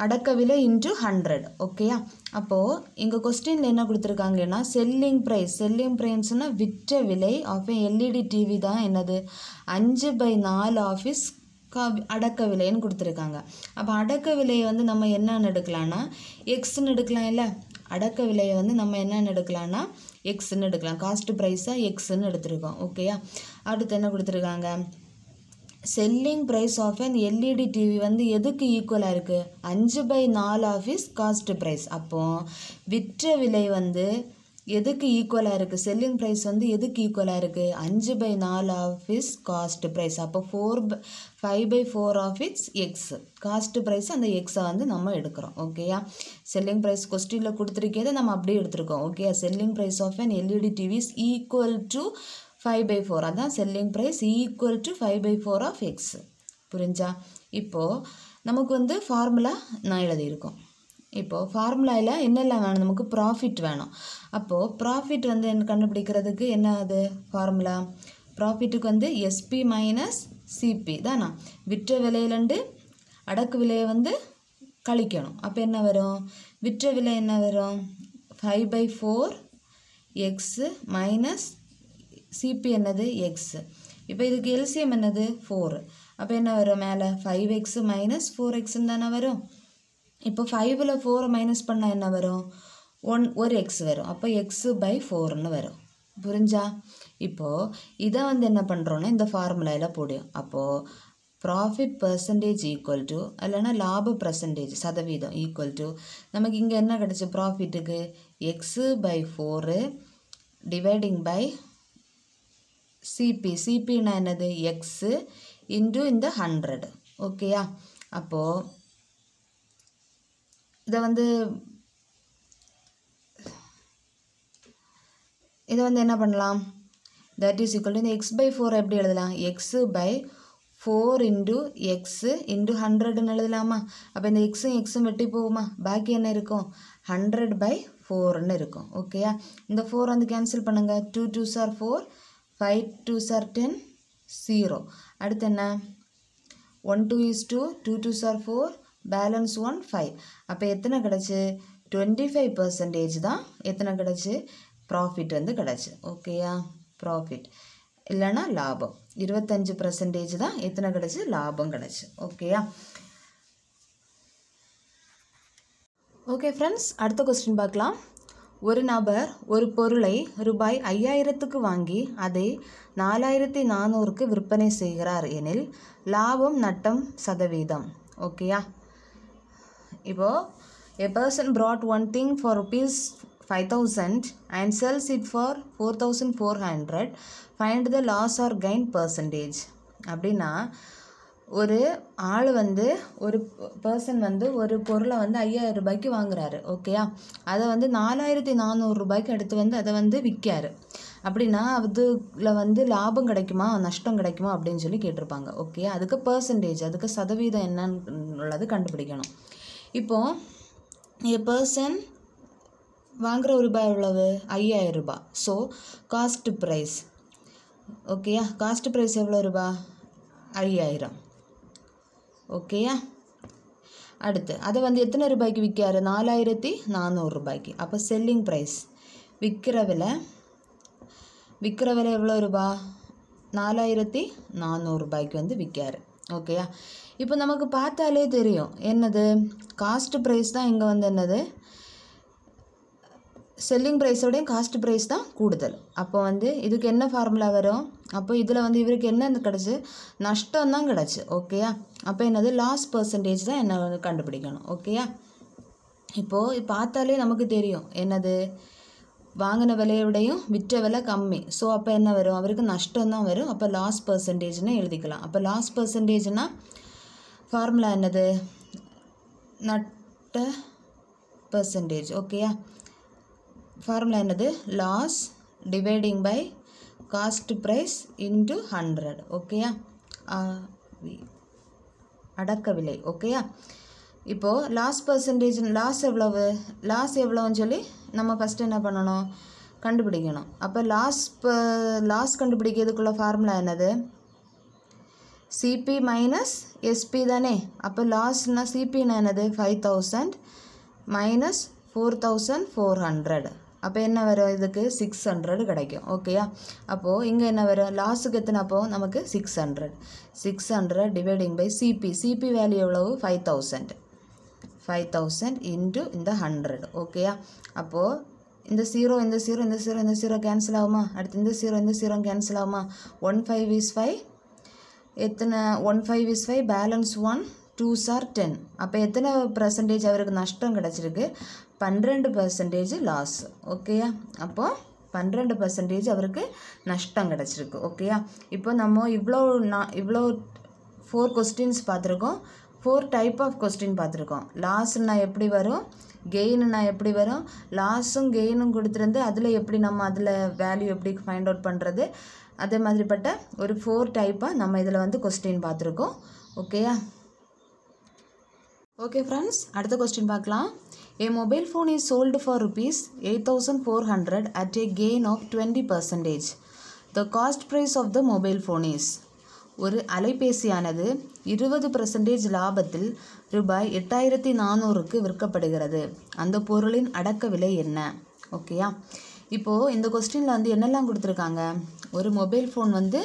அடக்க விலை இன்ட்டு ஹண்ட்ரட் ஓகேயா அப்போது எங்கள் கொஸ்டினில் என்ன கொடுத்துருக்காங்கன்னா செல்லிங் ப்ரைஸ் செல்லிங் ப்ரைஸ்னால் விற்ற விலை ஆஃப் எல்இடி டிவி தான் என்னது அஞ்சு பை நாலு ஆஃபீஸ் அடக்க விலைன்னு கொடுத்துருக்காங்க அப்போ அடக்க விலையை வந்து நம்ம என்னென்னு எடுக்கலான்னா எக்ஸ்ன்னு எடுக்கலாம் இல்லை அடக்க விலையை வந்து நம்ம என்னென்னு எடுக்கலான்னா எக்ஸ்ன்னு எடுக்கலாம் காஸ்ட் ப்ரைஸாக எக்ஸ்ன்னு எடுத்திருக்கோம் ஓகேயா அடுத்து என்ன கொடுத்துருக்காங்க selling price of an LED TV வந்து எதுக்கு ஈக்குவலாக இருக்குது அஞ்சு பை நாலு ஆஃப் இஸ் காஸ்ட் ப்ரைஸ் அப்போது விற்ற விலை வந்து எதுக்கு ஈக்குவலாக இருக்குது செல்லிங் ப்ரைஸ் வந்து எதுக்கு ஈக்குவலாக இருக்குது அஞ்சு பை நாலு ஆஃப் இஸ் காஸ்ட் ப்ரைஸ் அப்போ four five by four of its X cost price அந்த எக்ஸை வந்து நம்ம எடுக்கிறோம் ஓகேயா செல்லிங் ப்ரைஸ் கொஸ்டினில் கொடுத்துருக்கதை நம்ம அப்படியே எடுத்துருக்கோம் ஓகேயா selling price of an LED TVs equal to five by four அதான் selling price equal to five by four of X புரிந்தா இப்போது நமக்கு வந்து ஃபார்முலா நான் இருக்கும் இப்போது ஃபார்முலாவில் என்னல்லாம் வேணும் நமக்கு ப்ராஃபிட் வேணும் அப்போது ப்ராஃபிட் வந்து என்ன கண்டுபிடிக்கிறதுக்கு என்ன formula ஃபார்முலா ப்ராஃபிட்டுக்கு வந்து எஸ்பி மைனஸ் சிபி தானா விற்ற விலையிலண்டு அடக்கு விலையை வந்து கழிக்கணும் அப்போ என்ன வரும் விற்ற விலை என்ன வரும் five by four X minus CP என்னது எக்ஸ் இப்போ இதுக்கு எல்சிஎம் என்னது ஃபோர் அப்போ என்ன வரும் மேலே ஃபைவ் எக்ஸு மைனஸ் ஃபோர் எக்ஸ்ன்னு தானே வரும் இப்போ ஃபைவ்ல ஃபோரை மைனஸ் பண்ணால் என்ன வரும் ஒன் ஒரு எக்ஸ் வரும் அப்போ எக்ஸு பை ஃபோர்னு வரும் புரிஞ்சா இப்போது இதை வந்து என்ன பண்ணுறோன்னா இந்த ஃபார்முலாவில் போடும் அப்போது ப்ராஃபிட் பர்சன்டேஜ் ஈக்குவல் டு இல்லைனா லாப பர்சன்டேஜ் சதவீதம் ஈக்குவல் டு நமக்கு இங்கே என்ன கிடச்சி ப்ராஃபிட்டுக்கு X by four dividing by CP சிபின்னா என்னது எக்ஸு இன்டூ இந்த ஹண்ட்ரடு ஓகேயா அப்போது இதை வந்து இதை வந்து என்ன பண்ணலாம் தட் இஸ் ஈக்குவல் இந்த எக்ஸ் பை ஃபோர் எப்படி எழுதலாம் X by four into X into ஹண்ட்ரடுன்னு எழுதலாமா அப்போ இந்த எக்ஸும் எக்ஸும் வெட்டி போகுமா பாக்கி என்ன இருக்கும் ஹண்ட்ரட் பை ஃபோர்னு இருக்கும் ஓகேயா இந்த ஃபோர் வந்து கேன்சல் பண்ணுங்கள் two twos are four five twos are ten zero அடுத்து என்ன one two is two two twos are four balance one five அப்போ எத்தனை கிடச்சி டுவெண்ட்டி ஃபைவ் பர்சன்டேஜ் தான் எத்தனை கிடச்சி ப்ராஃபிட் வந்து கிடச்சி ஓகேயா ப்ராஃபிட் இல்லைன்னா லாபம் இருபத்தஞ்சு பர்சன்டேஜ் தான் எத்தனை கிடச்சி லாபம் கிடச்சி ஓகேயா ஓகே ஃப்ரெண்ட்ஸ் அடுத்த கொஸ்டின் பார்க்கலாம் ஒரு நபர் ஒரு பொருளை ரூபாய் ஐயாயிரத்துக்கு வாங்கி அதை நாலாயிரத்தி நானூறுக்கு விற்பனை செய்கிறார் எனில் லாபம் நட்டம் சதவீதம் ஓகேயா இப்போது a person brought one thing for rupees five thousand and sells it for four thousand four hundred find the loss or gain percentage அப்படின்னா ஒரு ஆள் வந்து ஒரு பர்சன் வந்து ஒரு பொருளை வந்து ஐயாயிரம் ரூபாய்க்கு வாங்குறாரு ஓகேயா அதை வந்து நாலாயிரத்தி நானூறு ரூபாய்க்கு எடுத்து வந்து அதை வந்து விற்காரு அப்படின்னா அதுல வந்து லாபம் கிடைக்குமா நஷ்டம் கிடைக்குமா அப்படின்னு சொல்லி கேட்டிருப்பாங்க ஓகே அதுக்கு பர்சன்டேஜ் அதுக்கு சதவீதம் என்னன்னு உள்ளது கண்டுபிடிக்கணும் இப்போது பர்சன் வாங்குற ரூபாய் எவ்வளவு ஐயாயிரம் ரூபாய் ஸோ காஸ்ட் ப்ரைஸ் ஓகேயா காஸ்ட் ப்ரைஸ் எவ்வளோ ரூபாய் ஐயாயிரம் ஓகேயா அடுத்து அதை வந்து எத்தனை ரூபாய்க்கு விற்காரு நாலாயிரத்தி நானூறு ரூபாய்க்கு அப்போ செல்லிங் ப்ரைஸ் விற்கிற விலை விற்கிற விலை எவ்வளோ ரூபா நாலாயிரத்தி நானூறு ரூபாய்க்கு வந்து விற்காரு ஓகேயா இப்போ நமக்கு பார்த்தாலே தெரியும் என்னது காஸ்ட் ப்ரைஸ் தான் இங்கே வந்து என்னது செல்லிங் ப்ரைஸோடையும் காஸ்ட் ப்ரைஸ் தான் கூடுதல் அப்போ வந்து இதுக்கு என்ன ஃபார்முலா வரும் அப்போ இதில் வந்து இவருக்கு என்ன கிடச்சி நஷ்டம் தான் கிடச்சி ஓகேயா அப்போ என்னது லாஸ் பர்சன்டேஜ் தான் என்ன கண்டுபிடிக்கணும் ஓகேயா இப்போது பார்த்தாலே நமக்கு தெரியும் என்னது வாங்கின விலையோடையும் விடையும் விற்ற விலை கம்மி ஸோ அப்போ என்ன வரும் அவருக்கு நஷ்டம் தான் வரும் அப்போ லாஸ் பர்சன்டேஜ்னு எழுதிக்கலாம் அப்போ லாஸ் பர்சன்டேஜ்னால் ஃபார்முலா என்னது நட்ட பர்சன்டேஜ் ஓகேயா ஃபார்முலா என்னது loss dividing by cost price into hundred ஓகேயா அடக்க விலை ஓகேயா இப்போது லாஸ் பர்சன்டேஜ் லாஸ் எவ்வளவு லாஸ் எவ்வளோன்னு சொல்லி நம்ம ஃபஸ்ட்டு என்ன பண்ணணும் கண்டுபிடிக்கணும் அப்போ லாஸ் ப லாஸ் கண்டுபிடிக்கிறதுக்குள்ள ஃபார்முலா என்னது சிபி மைனஸ் எஸ்பி தானே அப்போ லாஸ்னால் சிபினா என்னது five thousand minus four thousand four hundred அப்போ என்ன வரும் இதுக்கு சிக்ஸ் ஹண்ட்ரடு கிடைக்கும் ஓகேயா அப்போது இங்கே என்ன வரும் லாஸுக்கு எத்தனை அப்போது நமக்கு six hundred six hundred dividing by CP CP value எவ்வளவு five thousand five thousand into இந்த ஹண்ட்ரட் ஓகேயா அப்போது இந்த ஜீரோ இந்த ஜீரோ இந்த ஜீரோ இந்த ஜீரோ கேன்சல் ஆகுமா அடுத்து இந்த ஜீரோ இந்த ஜீரோ கேன்சல் ஆகுமா ஒன் ஃபைவ் இஸ் ஃபைவ் எத்தனை one five is five balance one twos are ten அப்போ எத்தனை பர்சன்டேஜ் அவருக்கு நஷ்டம் கிடச்சிருக்கு பன்னிரெண்டு பர்சன்டேஜ் லாஸ் ஓகேயா அப்போது பன்னிரெண்டு பர்சன்டேஜ் அவருக்கு நஷ்டம் கிடச்சிருக்கு ஓகேயா இப்போ நம்ம இவ்வளோ நான் இவ்வளோ ஃபோர் கொஸ்டின்ஸ் பார்த்துருக்கோம் ஃபோர் டைப் ஆஃப் கொஸ்டின் பார்த்துருக்கோம் லாஸ்னா எப்படி வரும் கெயின்னா எப்படி வரும் லாஸும் கெயினும் கொடுத்துருந்து அதில் எப்படி நம்ம அதில் வேல்யூ எப்படி ஃபைண்ட் அவுட் பண்ணுறது அதே மாதிரிப்பட்ட ஒரு ஃபோர் டைப்பாக நம்ம இதில் வந்து கொஸ்டின் பார்த்துருக்கோம் ஓகேயா ஓகே ஃப்ரெண்ட்ஸ் அடுத்த கொஸ்டின் பார்க்கலாம் mobile phone is A for rupees eight thousand four hundred at at gain of of percentage the cost price of the mobile phone is ஒரு அலைபேசியானது இருபது பர்சன்டேஜ் லாபத்தில் ரூபாய் எட்டாயிரத்தி நானூறுக்கு விற்கப்படுகிறது அந்த பொருளின் அடக்க விலை என்ன ஓகேயா இப்போது இந்த கொஸ்டினில் வந்து என்னெல்லாம் கொடுத்துருக்காங்க ஒரு மொபைல் ஃபோன் வந்து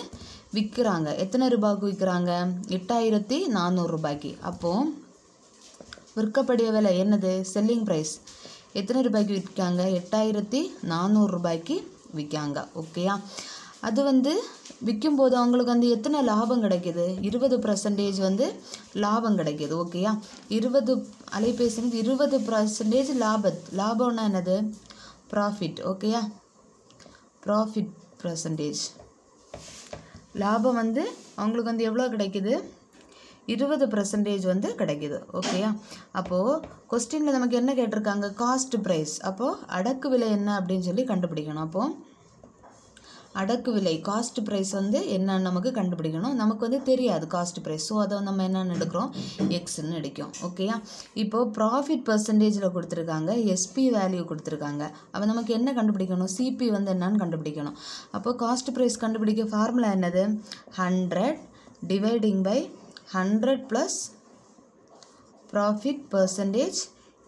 விற்கிறாங்க எத்தனை ரூபாய்க்கு விற்கிறாங்க எட்டாயிரத்தி நானூறு ரூபாய்க்கு அப்போது விற்கப்படிய விலை என்னது செல்லிங் ப்ரைஸ் எத்தனை ரூபாய்க்கு விற்காங்க எட்டாயிரத்தி நானூறு ரூபாய்க்கு விற்காங்க ஓகேயா அது வந்து விற்கும்போது அவங்களுக்கு வந்து எத்தனை லாபம் கிடைக்கிது இருபது பர்சன்டேஜ் வந்து லாபம் கிடைக்கிது ஓகேயா இருபது அலைபேசினுக்கு இருபது பர்சன்டேஜ் லாப லாபம்னா என்னது ப்ராஃபிட் ஓகேயா ப்ராஃபிட் பர்சன்டேஜ் லாபம் வந்து அவங்களுக்கு வந்து எவ்வளோ கிடைக்கிது இருபது பர்சன்டேஜ் வந்து கிடைக்கிது ஓகேயா அப்போது கொஸ்டினில் நமக்கு என்ன கேட்டிருக்காங்க காஸ்ட் ப்ரைஸ் அப்போது அடக்கு விலை என்ன அப்படின்னு சொல்லி கண்டுபிடிக்கணும் அப்போது அடக்கு விலை காஸ்ட் ப்ரைஸ் வந்து என்னன்னு நமக்கு கண்டுபிடிக்கணும் நமக்கு வந்து தெரியாது காஸ்ட் ப்ரைஸ் ஸோ அதை நம்ம என்னென்னு எடுக்கிறோம் எக்ஸ்ன்னு எடுக்கும் ஓகேயா இப்போது ப்ராஃபிட் பர்சன்டேஜில் கொடுத்துருக்காங்க எஸ்பி வேல்யூ கொடுத்துருக்காங்க அப்போ நமக்கு என்ன கண்டுபிடிக்கணும் சிபி வந்து என்னன்னு கண்டுபிடிக்கணும் அப்போது காஸ்ட் ப்ரைஸ் கண்டுபிடிக்க ஃபார்முலா என்னது hundred dividing by hundred plus profit percentage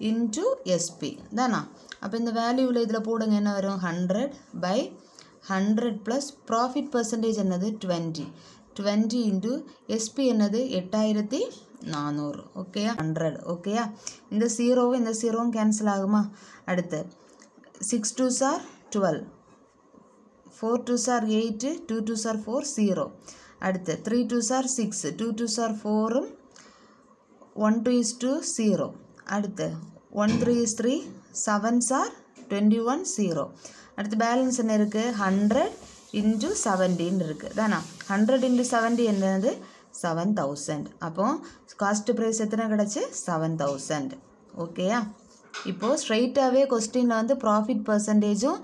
into SP தானா அப்போ இந்த வேல்யூவில் இதில் போடுங்க என்ன வரும் hundred by hundred plus profit percentage என்னது டுவெண்ட்டி டுவெண்ட்டி இன்டு எஸ்பி என்னது எட்டாயிரத்தி நானூறு ஓகேயா ஹண்ட்ரட் ஓகேயா இந்த ஜீரோவும் இந்த ஜீரோவும் கேன்சல் ஆகுமா அடுத்து six twos are twelve four twos are eight two twos are four zero அடுத்து three twos are six two twos are ஃபோரும் one two is two zero அடுத்து one three is three sevens are twenty one zero அடுத்து balance என்ன இருக்குது hundred into செவன்டின்னு இருக்குது தானா hundred into seventy என்னது செவன் தௌசண்ட் அப்போ காஸ்ட் ப்ரைஸ் எத்தனை கிடச்சி செவன் தௌசண்ட் ஓகேயா இப்போது ஸ்ட்ரெயிட்டாகவே கொஸ்டினில் வந்து ப்ராஃபிட் பர்சன்டேஜும்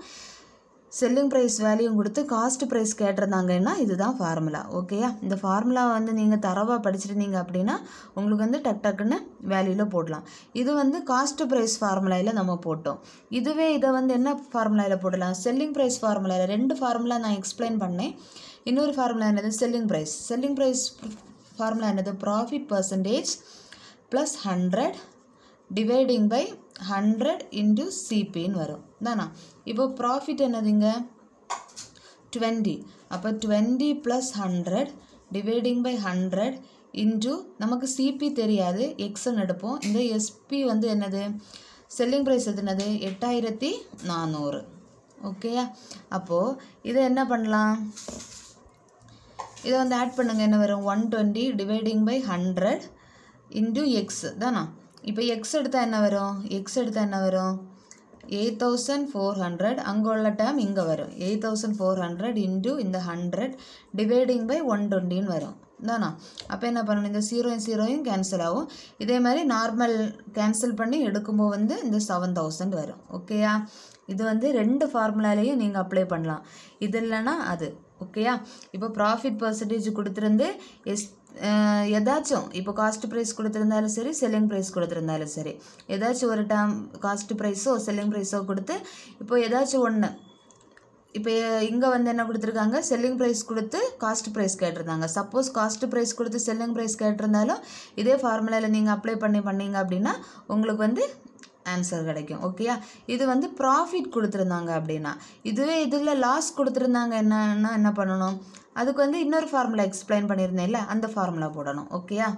செல்லிங் ப்ரைஸ் வேல்யூ கொடுத்து காஸ்ட் ப்ரைஸ் கேட்டிருந்தாங்கன்னா இதுதான் ஃபார்முலா ஓகேயா இந்த ஃபார்முலா வந்து நீங்கள் தரவாக படிச்சிருந்தீங்க அப்படின்னா உங்களுக்கு வந்து டக் டக்குன்னு வேல்யூவில் போடலாம் இது வந்து காஸ்ட் ப்ரைஸ் ஃபார்முலாவில் நம்ம போட்டோம் இதுவே இதை வந்து என்ன ஃபார்முலாவில் போடலாம் செல்லிங் ப்ரைஸ் ஃபார்முலாவில் ரெண்டு ஃபார்முலா நான் எக்ஸ்பிளைன் பண்ணேன் இன்னொரு ஃபார்முலா என்னது selling price selling price formula என்னது profit percentage plus hundred dividing by hundred into சிபின்னு வரும் தானா இப்போ ப்ராஃபிட் என்னதுங்க டுவெண்ட்டி அப்போ twenty plus hundred dividing by hundred into நமக்கு சிபி தெரியாது எக்ஸ்ன்னு எடுப்போம் இந்த எஸ்பி வந்து என்னது செல்லிங் ப்ரைஸ் எதுனது எட்டாயிரத்தி நானூறு ஓகேயா அப்போது இதை என்ன பண்ணலாம் இதை வந்து ஆட் பண்ணுங்கள் என்ன வரும் one twenty dividing by hundred into X தானா இப்போ எக்ஸ் எடுத்தால் என்ன வரும் எக்ஸ் எடுத்தால் என்ன வரும் எயிட் தௌசண்ட் ஃபோர் ஹண்ட்ரட் அங்கே உள்ள டேர்ம் இங்கே வரும் eight thousand four hundred into இந்த ஹண்ட்ரட் டிவைடிங் பை ஒன் டுவெண்ட்டின்னு வரும் தானா அப்போ என்ன பண்ணணும் இந்த ஜீரோயும் ஜீரோயும் கேன்சல் ஆகும் இதே மாதிரி நார்மல் கேன்சல் பண்ணி எடுக்கும்போது வந்து இந்த செவன் தௌசண்ட் வரும் ஓகேயா இது வந்து ரெண்டு ஃபார்முலாலேயும் நீங்கள் அப்ளை பண்ணலாம் இது இல்லைன்னா அது ஓகேயா இப்போ ப்ராஃபிட் பர்சன்டேஜ் கொடுத்துருந்து எஸ் எதாச்சும் இப்போ காஸ்ட் ப்ரைஸ் கொடுத்துருந்தாலும் சரி செல்லிங் ப்ரைஸ் கொடுத்துருந்தாலும் சரி ஏதாச்சும் ஒரு டேம் காஸ்ட் ப்ரைஸோ செல்லிங் ப்ரைஸோ கொடுத்து இப்போ ஏதாச்சும் ஒன்று இப்போ இங்கே வந்து என்ன கொடுத்துருக்காங்க செல்லிங் ப்ரைஸ் கொடுத்து காஸ்ட் ப்ரைஸ் கேட்டிருந்தாங்க சப்போஸ் காஸ்ட் ப்ரைஸ் கொடுத்து செல்லிங் ப்ரைஸ் கேட்டிருந்தாலும் இதே ஃபார்முலாவில் நீங்கள் அப்ளை பண்ணி பண்ணீங்க அப்படின்னா உங்களுக்கு வந்து ஆன்சர் கிடைக்கும் ஓகேயா இது வந்து ப்ராஃபிட் கொடுத்துருந்தாங்க அப்படின்னா இதுவே இதில் லாஸ் கொடுத்துருந்தாங்க என்னன்னா என்ன பண்ணணும் அதுக்கு வந்து இன்னொரு ஃபார்முலா எக்ஸ்பிளைன் இல்லை அந்த ஃபார்முலா போடணும் ஓகேயா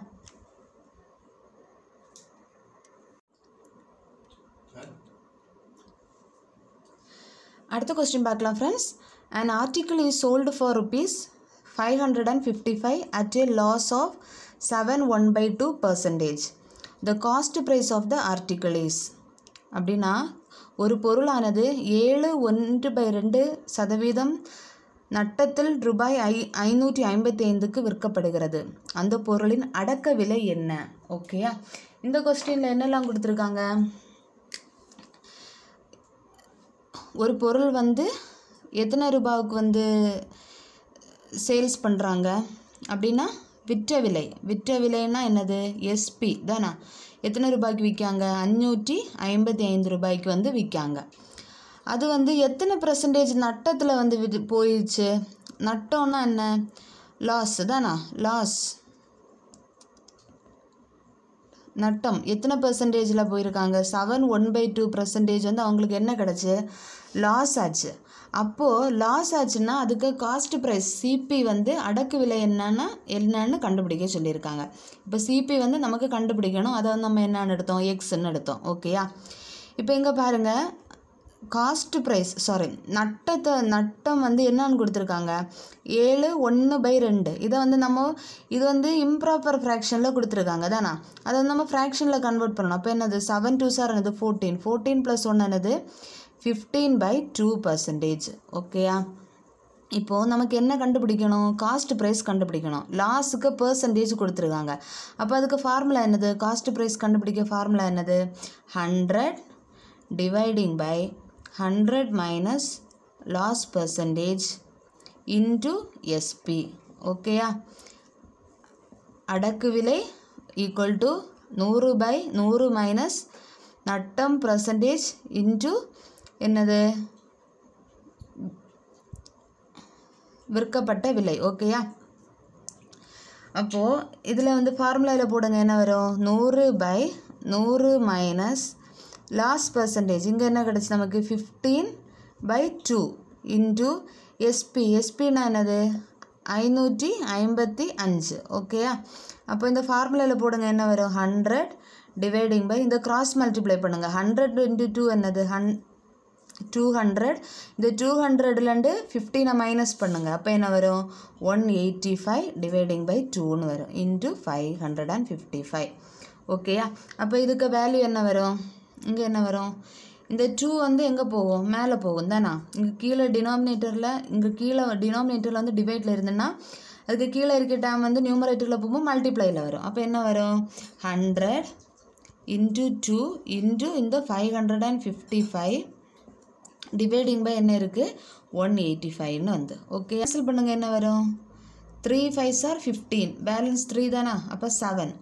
அடுத்த கொஸ்டின் பார்க்கலாம் friends and article is sold for rupees five hundred and fifty five at a loss of seven one by two percentage the cost price of the article is அப்படின்னா ஒரு பொருளானது ஏழு ஒன்று பை ரெண்டு சதவீதம் நட்டத்தில் ரூபாய் ஐ ஐநூற்றி ஐம்பத்தி ஐந்துக்கு விற்கப்படுகிறது அந்த பொருளின் அடக்க விலை என்ன ஓகேயா இந்த கொஸ்டினில் என்னெல்லாம் கொடுத்துருக்காங்க ஒரு பொருள் வந்து எத்தனை ரூபாவுக்கு வந்து சேல்ஸ் பண்ணுறாங்க அப்படின்னா விற்ற விலை விற்ற விலைன்னா என்னது எஸ்பி தானா எத்தனை ரூபாய்க்கு விற்காங்க அஞ்சூற்றி ஐம்பத்தி ஐந்து ரூபாய்க்கு வந்து விற்காங்க அது வந்து எத்தனை பர்சன்டேஜ் நட்டத்தில் வந்து விது போயிடுச்சு நட்டம்னா என்ன லாஸ் தானா லாஸ் நட்டம் எத்தனை பர்சன்டேஜில் போயிருக்காங்க seven one by two percentage வந்து அவங்களுக்கு என்ன கிடச்சி லாஸ் ஆச்சு அப்போது லாஸ் ஆச்சுன்னா அதுக்கு காஸ்ட் ப்ரைஸ் சிபி வந்து அடக்கு விலை என்னென்னா என்னன்னு கண்டுபிடிக்க சொல்லியிருக்காங்க இப்போ சிபி வந்து நமக்கு கண்டுபிடிக்கணும் அதை வந்து நம்ம என்னென்னு எடுத்தோம் எக்ஸ்ன்னு எடுத்தோம் ஓகேயா இப்போ இங்கே பாருங்கள் காஸ்ட் ப்ரைஸ் சாரி நட்டத்தை நட்டம் வந்து என்னன்னு கொடுத்துருக்காங்க ஏழு ஒன்று பை ரெண்டு இதை வந்து நம்ம இது வந்து இம்ப்ராப்பர் ஃப்ராக்ஷனில் கொடுத்துருக்காங்க தானா அதை வந்து நம்ம ஃப்ராக்ஷனில் கன்வெர்ட் பண்ணணும் அப்போ என்னது செவன் டூ சார் என்னது ஃபோர்டீன் ஃபோர்டீன் ப்ளஸ் ஒன் என்னது ஃபிஃப்டீன் பை டூ பர்சன்டேஜ் ஓகேயா இப்போது நமக்கு என்ன கண்டுபிடிக்கணும் காஸ்ட் ப்ரைஸ் கண்டுபிடிக்கணும் லாஸுக்கு பர்சன்டேஜ் கொடுத்துருக்காங்க அப்போ அதுக்கு ஃபார்முலா என்னது காஸ்ட் ப்ரைஸ் கண்டுபிடிக்க ஃபார்முலா என்னது hundred dividing by 100 minus loss percentage into SP ஓகேயா அடக்கு விலை ஈக்குவல் டு நூறு பை நூறு மைனஸ் நட்டம் பர்சன்டேஜ் into என்னது விற்கப்பட்ட விலை ஓகேயா அப்போது இதில் வந்து ஃபார்முலாவில் போடுங்க என்ன வரும் நூறு பை நூறு மைனஸ் லாஸ்ட் பர்சன்டேஜ் இங்கே என்ன கிடச்சி நமக்கு fifteen by two into SP எஸ்பின்னா என்னது ஐநூற்றி ஐம்பத்தி அஞ்சு ஓகேயா அப்போ இந்த ஃபார்முலாவில் போடுங்க என்ன வரும் ஹண்ட்ரட் டிவைடிங் பை இந்த கிராஸ் மல்டிப்ளை பண்ணுங்கள் ஹண்ட்ரட் இன்ட்டு டூ என்னது ஹன் டூ ஹண்ட்ரட் இந்த டூ ஹண்ட்ரட்லேருந்து ஃபிஃப்டீனை மைனஸ் பண்ணுங்கள் அப்போ என்ன வரும் one eighty five dividing by டூன்னு வரும் into five hundred and fifty five ஓகேயா அப்போ இதுக்கு வேல்யூ என்ன வரும் இங்கே என்ன வரும் இந்த டூ வந்து எங்கே போகும் மேலே போகும் தானா இங்கே கீழே டினாமினேட்டரில் இங்கே கீழே டினாமினேட்டரில் வந்து டிவைட்டில் இருந்ததுன்னா அதுக்கு கீழே இருக்க டேம் வந்து நியூமரேட்டரில் போகும்போது மல்டிப்ளையில் வரும் அப்போ என்ன வரும் ஹண்ட்ரட் இன்ட்டு டூ இன்ட்டு இந்த five hundred and fifty five dividing by என்ன இருக்குது ஒன் எயிட்டி ஃபைவ்னு வந்து ஓகே கேன்சல் பண்ணுங்கள் என்ன வரும் three fives are fifteen balance three தானா அப்போ செவன்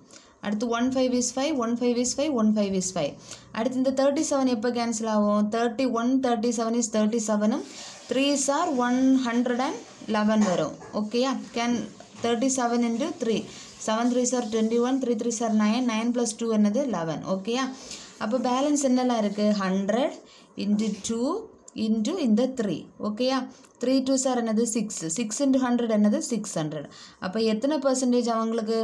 அடுத்து one five is five one five is five one five is five அடுத்து இந்த தேர்ட்டி செவன் எப்போ கேன்சல் ஆகும் thirty one thirty seven is thirty செவனும் threes are one hundred and eleven வரும் ஓகேயா can thirty seven into three seven threes are twenty one three threes are nine nine plus two என்னது eleven ஓகேயா அப்போ balance என்னெல்லாம் இருக்குது hundred into two into இந்த three ஓகேயா த்ரீ டூ சார் என்னது சிக்ஸ் சிக்ஸ் இன்ட்டு ஹண்ட்ரட் என்னது six hundred அப்போ எத்தனை பர்சன்டேஜ் அவங்களுக்கு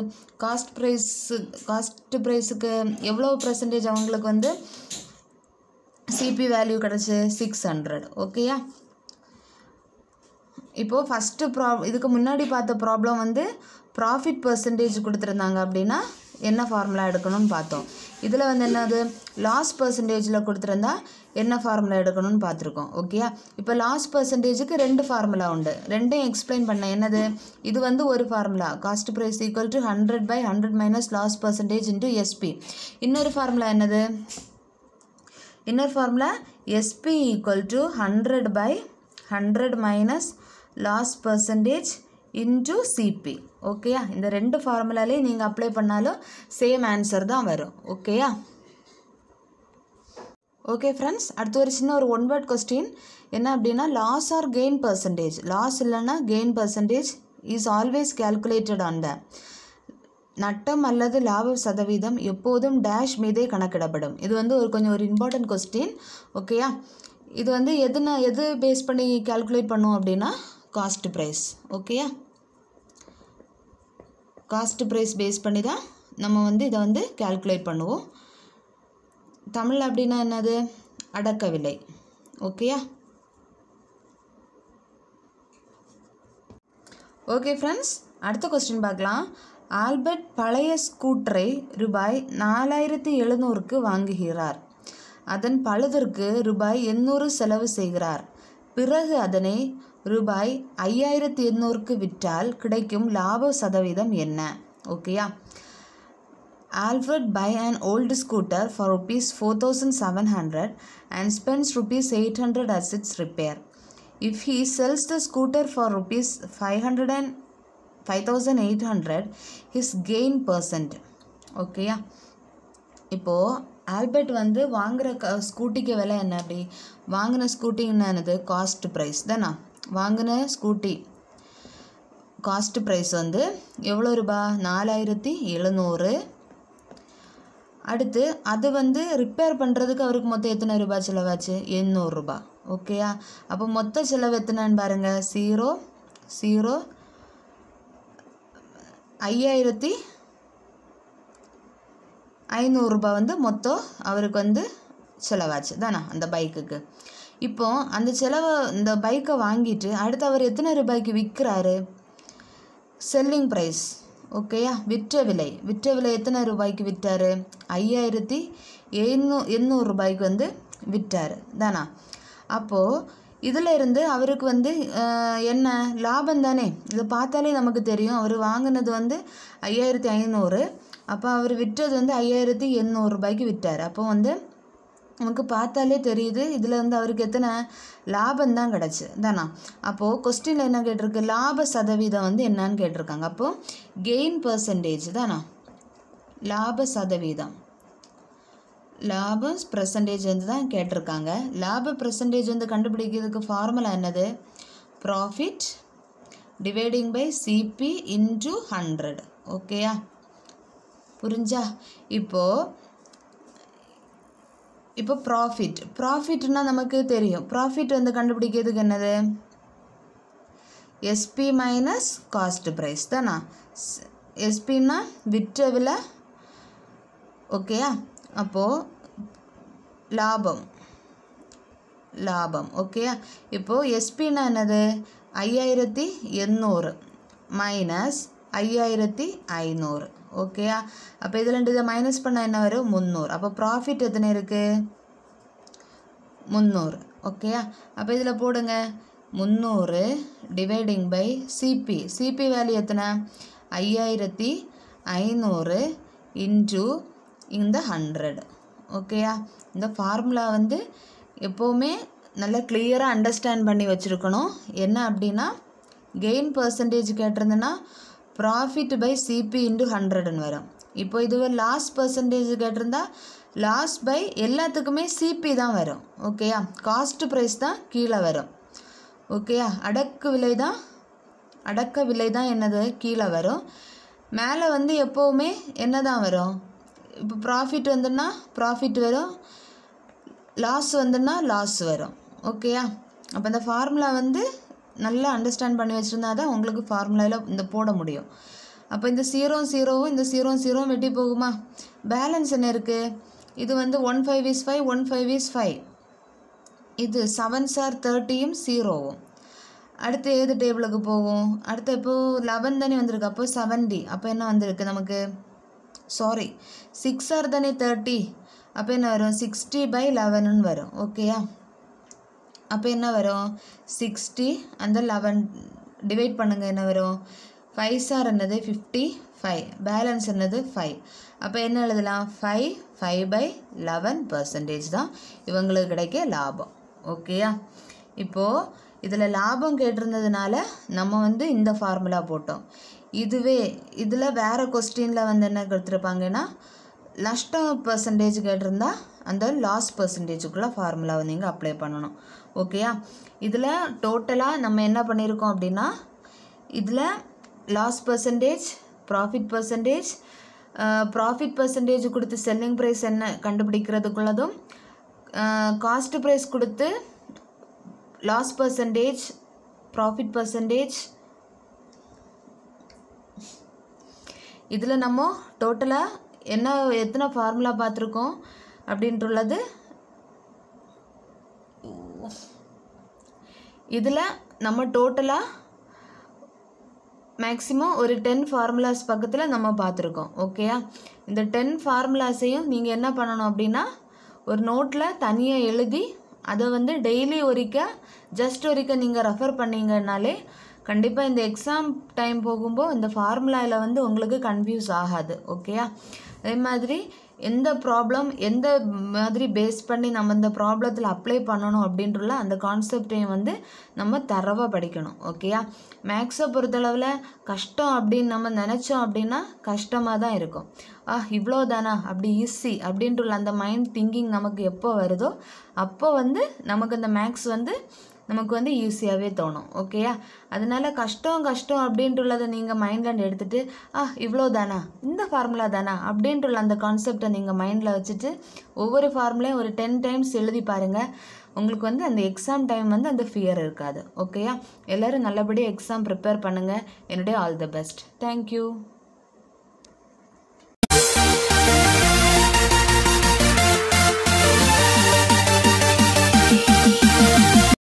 காஸ்ட் ப்ரைஸு காஸ்ட் ப்ரைஸுக்கு எவ்வளோ பர்சன்டேஜ் அவங்களுக்கு வந்து சிபி வேல்யூ கிடச்சி சிக்ஸ் ஹண்ட்ரட் ஓகேயா இப்போது ஃபஸ்ட்டு ப்ரா இதுக்கு முன்னாடி பார்த்த ப்ராப்ளம் வந்து ப்ராஃபிட் பர்சன்டேஜ் கொடுத்துருந்தாங்க அப்படின்னா என்ன ஃபார்முலா எடுக்கணும்னு பார்த்தோம் இதில் வந்து என்னது லாஸ் பர்சன்டேஜில் கொடுத்துருந்தா என்ன ஃபார்முலா எடுக்கணும்னு பார்த்துருக்கோம் ஓகேயா இப்போ லாஸ் பர்சன்டேஜுக்கு ரெண்டு ஃபார்முலா உண்டு ரெண்டையும் எக்ஸ்பிளைன் பண்ண என்னது இது வந்து ஒரு formula cost price equal to hundred by hundred minus loss percentage into SP இன்னொரு ஃபார்முலா என்னது இன்னொரு formula SP equal to hundred by hundred minus loss percentage into CP ஓகேயா இந்த ரெண்டு ஃபார்முலாலே நீங்கள் அப்ளை பண்ணாலும் சேம் ஆன்சர் தான் வரும் ஓகேயா ஓகே ஃப்ரெண்ட்ஸ் அடுத்து ஒரு சின்ன ஒரு ஒன் வேர்ட் கொஸ்டின் என்ன அப்படின்னா loss or gain percentage loss இல்லைன்னா gain percentage is always calculated on the நட்டம் அல்லது லாப சதவீதம் எப்போதும் டேஷ் மீதே கணக்கிடப்படும் இது வந்து ஒரு கொஞ்சம் ஒரு இம்பார்ட்டன்ட் கொஸ்டின் ஓகேயா இது வந்து எதுனா எது பேஸ் பண்ணி கேல்குலேட் பண்ணுவோம் அப்படின்னா காஸ்ட் ப்ரைஸ் ஓகேயா காஸ்ட் ப்ரைஸ் பேஸ் பண்ணி தான் நம்ம வந்து இதை வந்து கேல்குலேட் பண்ணுவோம் தமிழ் அப்படின்னா என்னது அடக்க விலை ஓகேயா ஓகே ஃப்ரெண்ட்ஸ் அடுத்த கொஸ்டின் பார்க்கலாம் ஆல்பர்ட் பழைய ஸ்கூட்டரை ரூபாய் நாலாயிரத்தி எழுநூறுக்கு வாங்குகிறார் அதன் பழுதற்கு ரூபாய் எண்ணூறு செலவு செய்கிறார் பிறகு அதனை ரூபாய் ஐயாயிரத்தி இருநூறுக்கு விற்றால் கிடைக்கும் லாப சதவீதம் என்ன ஓகேயா Alfred buy and old scooter for rupees four thousand seven hundred and spends rupees eight hundred as its repair if he sells the scooter for rupees five hundred and five thousand eight hundred his gain percent ஓகேயா இப்போது Albert வந்து வாங்குகிற க ஸ்கூட்டிக்கு விலை என்ன அப்படி வாங்கின என்னது காஸ்ட் ப்ரைஸ் தானா வாங்கின ஸ்கூட்டி காஸ்ட் ப்ரைஸ் வந்து எவ்வளோ ரூபா நாலாயிரத்தி எழுநூறு அடுத்து அது வந்து ரிப்பேர் பண்ணுறதுக்கு அவருக்கு மொத்தம் எத்தனை ரூபாய் செலவாச்சு எண்ணூறுரூபா ஓகேயா அப்போ மொத்த செலவு எத்தனைன்னு பாருங்கள் ஜீரோ ஜீரோ ஐயாயிரத்தி ஐநூறுரூபா வந்து மொத்தம் அவருக்கு வந்து செலவாச்சு தானே அந்த பைக்குக்கு இப்போ அந்த செலவை இந்த பைக்கை வாங்கிட்டு அடுத்து அவர் எத்தனை ரூபாய்க்கு விற்கிறாரு செல்லிங் ப்ரைஸ் ஓகேயா விற்ற விலை விற்ற விலை எத்தனை ரூபாய்க்கு விற்றாரு ஐயாயிரத்தி எண்ணூ எண்ணூறு ரூபாய்க்கு வந்து விற்றார் தானா அப்போது இதில் இருந்து அவருக்கு வந்து என்ன லாபம் தானே இதை பார்த்தாலே நமக்கு தெரியும் அவர் வாங்கினது வந்து ஐயாயிரத்தி ஐநூறு அப்போ அவர் விற்றது வந்து ஐயாயிரத்தி எண்ணூறுரூபாய்க்கு விற்றார் அப்போ வந்து நமக்கு பார்த்தாலே தெரியுது இதில் வந்து அவருக்கு எத்தனை லாபம் தான் கிடச்சி தானா அப்போது கொஸ்டினில் என்ன கேட்டிருக்கு லாப சதவீதம் வந்து என்னான்னு கேட்டிருக்காங்க அப்போது கெயின் பர்சன்டேஜ் தானா லாப சதவீதம் லாப பர்சன்டேஜ் வந்து தான் கேட்டிருக்காங்க லாப பர்சன்டேஜ் வந்து கண்டுபிடிக்கிறதுக்கு ஃபார்முலா என்னது profit dividing by CP into hundred ஓகேயா புரிஞ்சா இப்போது இப்போ ப்ராஃபிட் ப்ராஃபிட்னால் நமக்கு தெரியும் ப்ராஃபிட் வந்து கண்டுபிடிக்கிறதுக்கு என்னது எஸ்பி மைனஸ் காஸ்ட் ப்ரைஸ் தானா எஸ்பின்னா விற்ற விலை ஓகேயா அப்போது லாபம் லாபம் ஓகேயா இப்போது எஸ்பின்னா என்னது ஐயாயிரத்தி எண்ணூறு மைனஸ் ஐயாயிரத்தி ஐநூறு ஓகேயா அப்போ இதில் ரெண்டு இதை மைனஸ் பண்ணால் என்ன வரும் முந்நூறு அப்போ ப்ராஃபிட் எத்தனை இருக்குது முந்நூறு ஓகேயா அப்போ இதில் போடுங்க முந்நூறு dividing by CP CP value எத்தனை ஐயாயிரத்தி ஐநூறு இன்டூ இந்த ஹண்ட்ரட் ஓகேயா இந்த ஃபார்முலா வந்து எப்போவுமே நல்லா கிளியராக அண்டர்ஸ்டாண்ட் பண்ணி வச்சுருக்கணும் என்ன அப்படின்னா கெயின் பர்சன்டேஜ் கேட்டிருந்தேன்னா ப்ராஃபிட் பை சிபி இன்டு ஹண்ட்ரட்னு வரும் இப்போ இதுவே லாஸ் பர்சன்டேஜ் கேட்டிருந்தா லாஸ் பை எல்லாத்துக்குமே சிபி தான் வரும் ஓகேயா காஸ்ட் ப்ரைஸ் தான் கீழே வரும் ஓகேயா அடக்கு விலை தான் அடக்க விலை தான் என்னது கீழே வரும் மேலே வந்து எப்போவுமே என்ன தான் வரும் இப்போ ப்ராஃபிட் வந்துன்னா ப்ராஃபிட் வரும் லாஸ் வந்துன்னா லாஸ் வரும் ஓகேயா அப்போ இந்த ஃபார்முலா வந்து நல்லா அண்டர்ஸ்டாண்ட் பண்ணி வச்சுருந்தா தான் உங்களுக்கு ஃபார்முலாவில் இந்த போட முடியும் அப்போ இந்த சீரோ சீரோவும் இந்த சீரோ சீரோவும் வெட்டி போகுமா பேலன்ஸ் என்ன இருக்குது இது வந்து one five is five one five is five இது செவன் சார் தேர்ட்டியும் சீரோவும் அடுத்து ஏது டேபிளுக்கு போகும் அடுத்து இப்போது லெவன் தானே வந்திருக்கு அப்போ செவன்டி அப்போ என்ன வந்திருக்கு நமக்கு சாரி சிக்ஸ் ஆர் தானே தேர்ட்டி அப்போ என்ன வரும் சிக்ஸ்டி பை லெவனுன்னு வரும் ஓகேயா அப்போ என்ன வரும் சிக்ஸ்டி அந்த லெவன் டிவைட் பண்ணுங்கள் என்ன வரும் ஃபைவ் சார் என்னது ஃபிஃப்டி ஃபைவ் பேலன்ஸ் என்னது ஃபைவ் அப்போ என்ன எழுதலாம் five five by eleven percentage தான் இவங்களுக்கு கிடைக்க லாபம் ஓகேயா இப்போது இதில் லாபம் கேட்டிருந்ததுனால நம்ம வந்து இந்த ஃபார்முலா போட்டோம் இதுவே இதில் வேறு கொஸ்டினில் வந்து என்ன கொடுத்துருப்பாங்கன்னா நஷ்டம் பர்சன்டேஜ் கேட்டிருந்தால் அந்த லாஸ் பர்சன்டேஜுக்குள்ளே வந்து நீங்கள் அப்ளை பண்ணணும் ஓகேயா இதில் டோட்டலாக நம்ம என்ன பண்ணியிருக்கோம் அப்படின்னா இதில் loss percentage profit percentage profit percentage கொடுத்து செல்லிங் ப்ரைஸ் என்ன கண்டுபிடிக்கிறதுக்குள்ளதும் காஸ்ட் ப்ரைஸ் கொடுத்து லாஸ் பர்சன்டேஜ் ப்ராஃபிட் பர்சன்டேஜ் இதில் நம்ம டோட்டலாக என்ன எத்தனை ஃபார்முலா பார்த்துருக்கோம் அப்படின்ட்டுள்ளது இதில் நம்ம டோட்டலாக மேக்ஸிமம் ஒரு டென் ஃபார்முலாஸ் பக்கத்தில் நம்ம பார்த்துருக்கோம் ஓகேயா இந்த டென் ஃபார்முலாஸையும் நீங்கள் என்ன பண்ணணும் அப்படின்னா ஒரு நோட்டில் தனியாக எழுதி அதை வந்து டெய்லி ஒரிக்க ஜஸ்ட் ஒரிக்க நீங்கள் ரெஃபர் பண்ணிங்கனாலே கண்டிப்பாக இந்த எக்ஸாம் டைம் போகும்போது இந்த ஃபார்முலாவில் வந்து உங்களுக்கு கன்ஃபியூஸ் ஆகாது ஓகேயா அதே மாதிரி எந்த ப்ராப்ளம் எந்த மாதிரி பேஸ் பண்ணி நம்ம இந்த ப்ராப்ளத்தில் அப்ளை பண்ணணும் அப்படின்ட்டுள்ள அந்த கான்செப்டையும் வந்து நம்ம தரவாக படிக்கணும் ஓகேயா மேக்ஸை பொறுத்தளவில் கஷ்டம் அப்படின்னு நம்ம நினச்சோம் அப்படின்னா கஷ்டமாக தான் இருக்கும் ஆ இவ்வளோ தானா அப்படி ஈஸி அப்படின்ட்டுள்ள அந்த மைண்ட் திங்கிங் நமக்கு எப்போ வருதோ அப்போ வந்து நமக்கு அந்த மேக்ஸ் வந்து நமக்கு வந்து ஈஸியாகவே தோணும் ஓகேயா அதனால் கஷ்டம் கஷ்டம் உள்ளதை நீங்கள் மைண்டில் எடுத்துகிட்டு ஆ இவ்வளோ தானா இந்த ஃபார்முலா தானா உள்ள அந்த கான்செப்டை நீங்கள் மைண்டில் வச்சுட்டு ஒவ்வொரு ஃபார்முலையும் ஒரு டென் டைம்ஸ் எழுதி பாருங்கள் உங்களுக்கு வந்து அந்த எக்ஸாம் டைம் வந்து அந்த ஃபியர் இருக்காது ஓகேயா எல்லோரும் நல்லபடியாக எக்ஸாம் ப்ரிப்பேர் பண்ணுங்கள் என்னுடைய ஆல் த பெஸ்ட் தேங்க்யூ